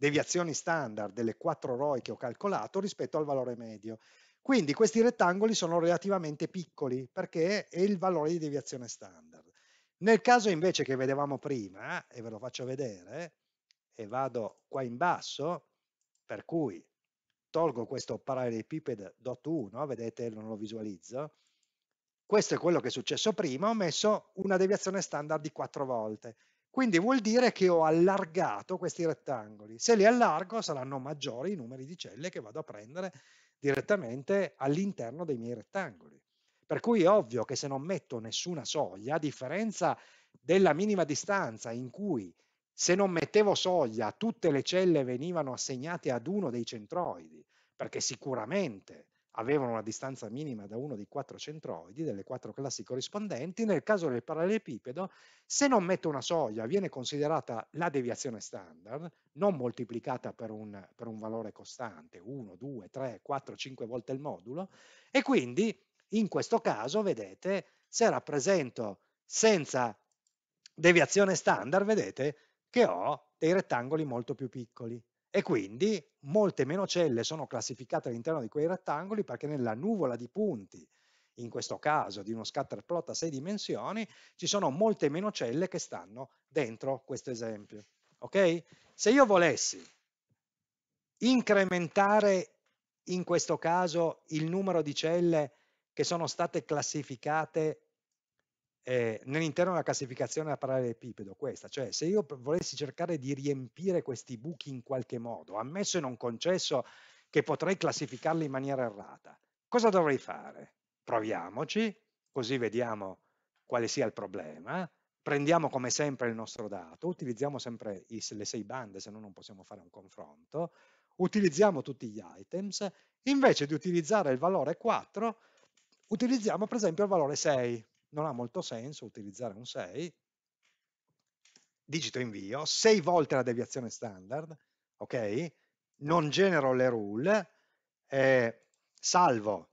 deviazioni standard delle 4 ROI che ho calcolato rispetto al valore medio. Quindi questi rettangoli sono relativamente piccoli perché è il valore di deviazione standard. Nel caso invece che vedevamo prima, e ve lo faccio vedere, e vado qua in basso, per cui tolgo questo parallelepiped.1, vedete non lo visualizzo, questo è quello che è successo prima, ho messo una deviazione standard di 4 volte. Quindi vuol dire che ho allargato questi rettangoli. Se li allargo saranno maggiori i numeri di celle che vado a prendere direttamente all'interno dei miei rettangoli. Per cui è ovvio che se non metto nessuna soglia, a differenza della minima distanza in cui se non mettevo soglia tutte le celle venivano assegnate ad uno dei centroidi, perché sicuramente avevano una distanza minima da uno dei quattro centroidi, delle quattro classi corrispondenti, nel caso del parallelepipedo, se non metto una soglia, viene considerata la deviazione standard, non moltiplicata per un, per un valore costante, 1, 2, 3, 4, 5 volte il modulo, e quindi in questo caso, vedete, se rappresento senza deviazione standard, vedete che ho dei rettangoli molto più piccoli e quindi molte meno celle sono classificate all'interno di quei rettangoli perché nella nuvola di punti, in questo caso di uno scatter plot a sei dimensioni, ci sono molte meno celle che stanno dentro questo esempio. Okay? Se io volessi incrementare in questo caso il numero di celle che sono state classificate eh, nell'interno della classificazione a parallelepipedo, questa, cioè se io volessi cercare di riempire questi buchi in qualche modo, ammesso e non concesso che potrei classificarli in maniera errata, cosa dovrei fare? Proviamoci, così vediamo quale sia il problema, prendiamo come sempre il nostro dato, utilizziamo sempre i, le sei bande, se no non possiamo fare un confronto, utilizziamo tutti gli items, invece di utilizzare il valore 4, utilizziamo per esempio il valore 6, non ha molto senso utilizzare un 6, digito invio, 6 volte la deviazione standard, ok? Non genero le rule, eh, salvo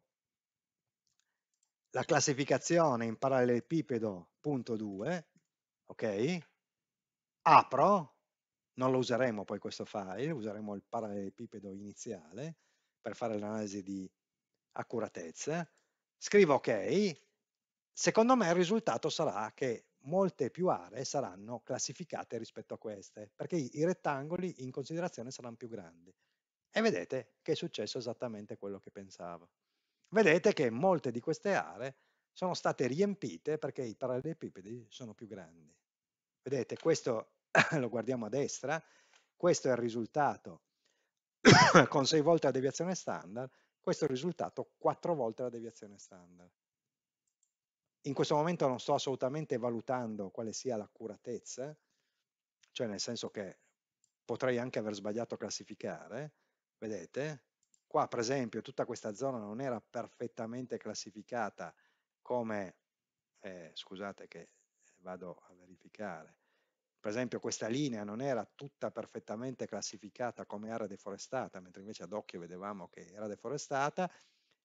la classificazione in parallelepipedo.2, ok? Apro, non lo useremo poi questo file, useremo il parallelepipedo iniziale per fare l'analisi di accuratezza, scrivo ok, Secondo me il risultato sarà che molte più aree saranno classificate rispetto a queste, perché i, rettangoli in considerazione saranno più grandi. E vedete che è successo esattamente quello che pensavo. Vedete che molte di queste aree sono state riempite perché i parallelepipedi sono più grandi. Vedete, questo [coughs] lo guardiamo a destra, questo è il risultato [coughs] con 6 volte la deviazione standard, questo è il risultato 4 volte la deviazione standard in questo momento non sto assolutamente valutando quale sia l'accuratezza, cioè nel senso che potrei anche aver sbagliato a classificare, vedete? Qua per esempio tutta questa zona non era perfettamente classificata come, eh, scusate che vado a verificare, per esempio questa linea non era tutta perfettamente classificata come area deforestata, mentre invece ad occhio vedevamo che era deforestata,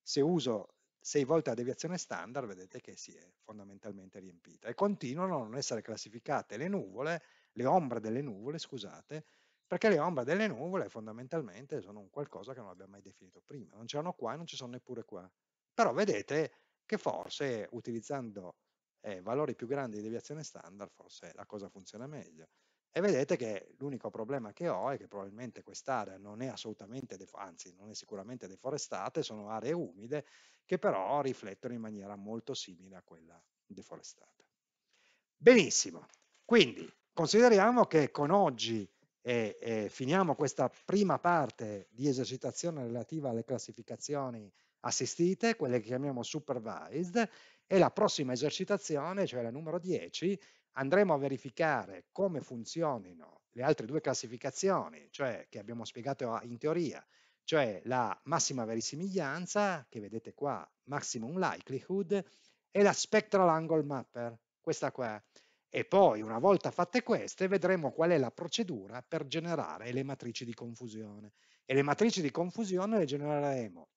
se uso 6 volte la deviazione standard vedete che si è fondamentalmente riempita e continuano a non essere classificate le nuvole, le ombre delle nuvole, scusate, perché le ombre delle nuvole fondamentalmente sono un qualcosa che non abbiamo mai definito prima, non c'erano qua e non ci sono neppure qua. Però vedete che forse utilizzando eh, valori più grandi di deviazione standard forse la cosa funziona meglio. E vedete che l'unico problema che ho è che probabilmente quest'area non è assolutamente, anzi non è sicuramente deforestata, sono aree umide che però riflettono in maniera molto simile a quella deforestata. Benissimo, quindi consideriamo che con oggi eh, eh, finiamo questa prima parte di esercitazione relativa alle classificazioni assistite, quelle che chiamiamo supervised, e la prossima esercitazione, cioè la numero 10, andremo a verificare come funzionino le altre due classificazioni, cioè che abbiamo spiegato in teoria, cioè la massima verisimiglianza, che vedete qua, maximum likelihood, e la spectral angle mapper, questa qua. E poi, una volta fatte queste, vedremo qual è la procedura per generare le matrici di confusione. E le matrici di confusione le genereremo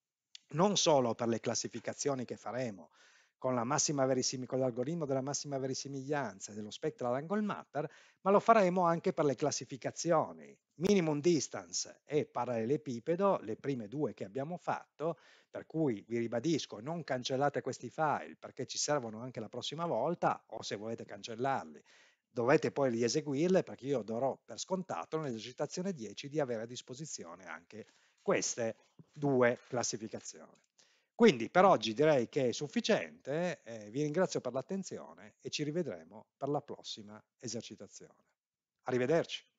non solo per le classificazioni che faremo con l'algoritmo la della massima verisimiglianza e dello spectral angle mapper, ma lo faremo anche per le classificazioni minimum distance e parallelepipedo, le prime due che abbiamo fatto, per cui vi ribadisco, non cancellate questi file perché ci servono anche la prossima volta o se volete cancellarli. Dovete poi li eseguirle perché io darò per scontato nell'esercitazione 10 di avere a disposizione anche queste due classificazioni. Quindi per oggi direi che è sufficiente, eh, vi ringrazio per l'attenzione e ci rivedremo per la prossima esercitazione. Arrivederci.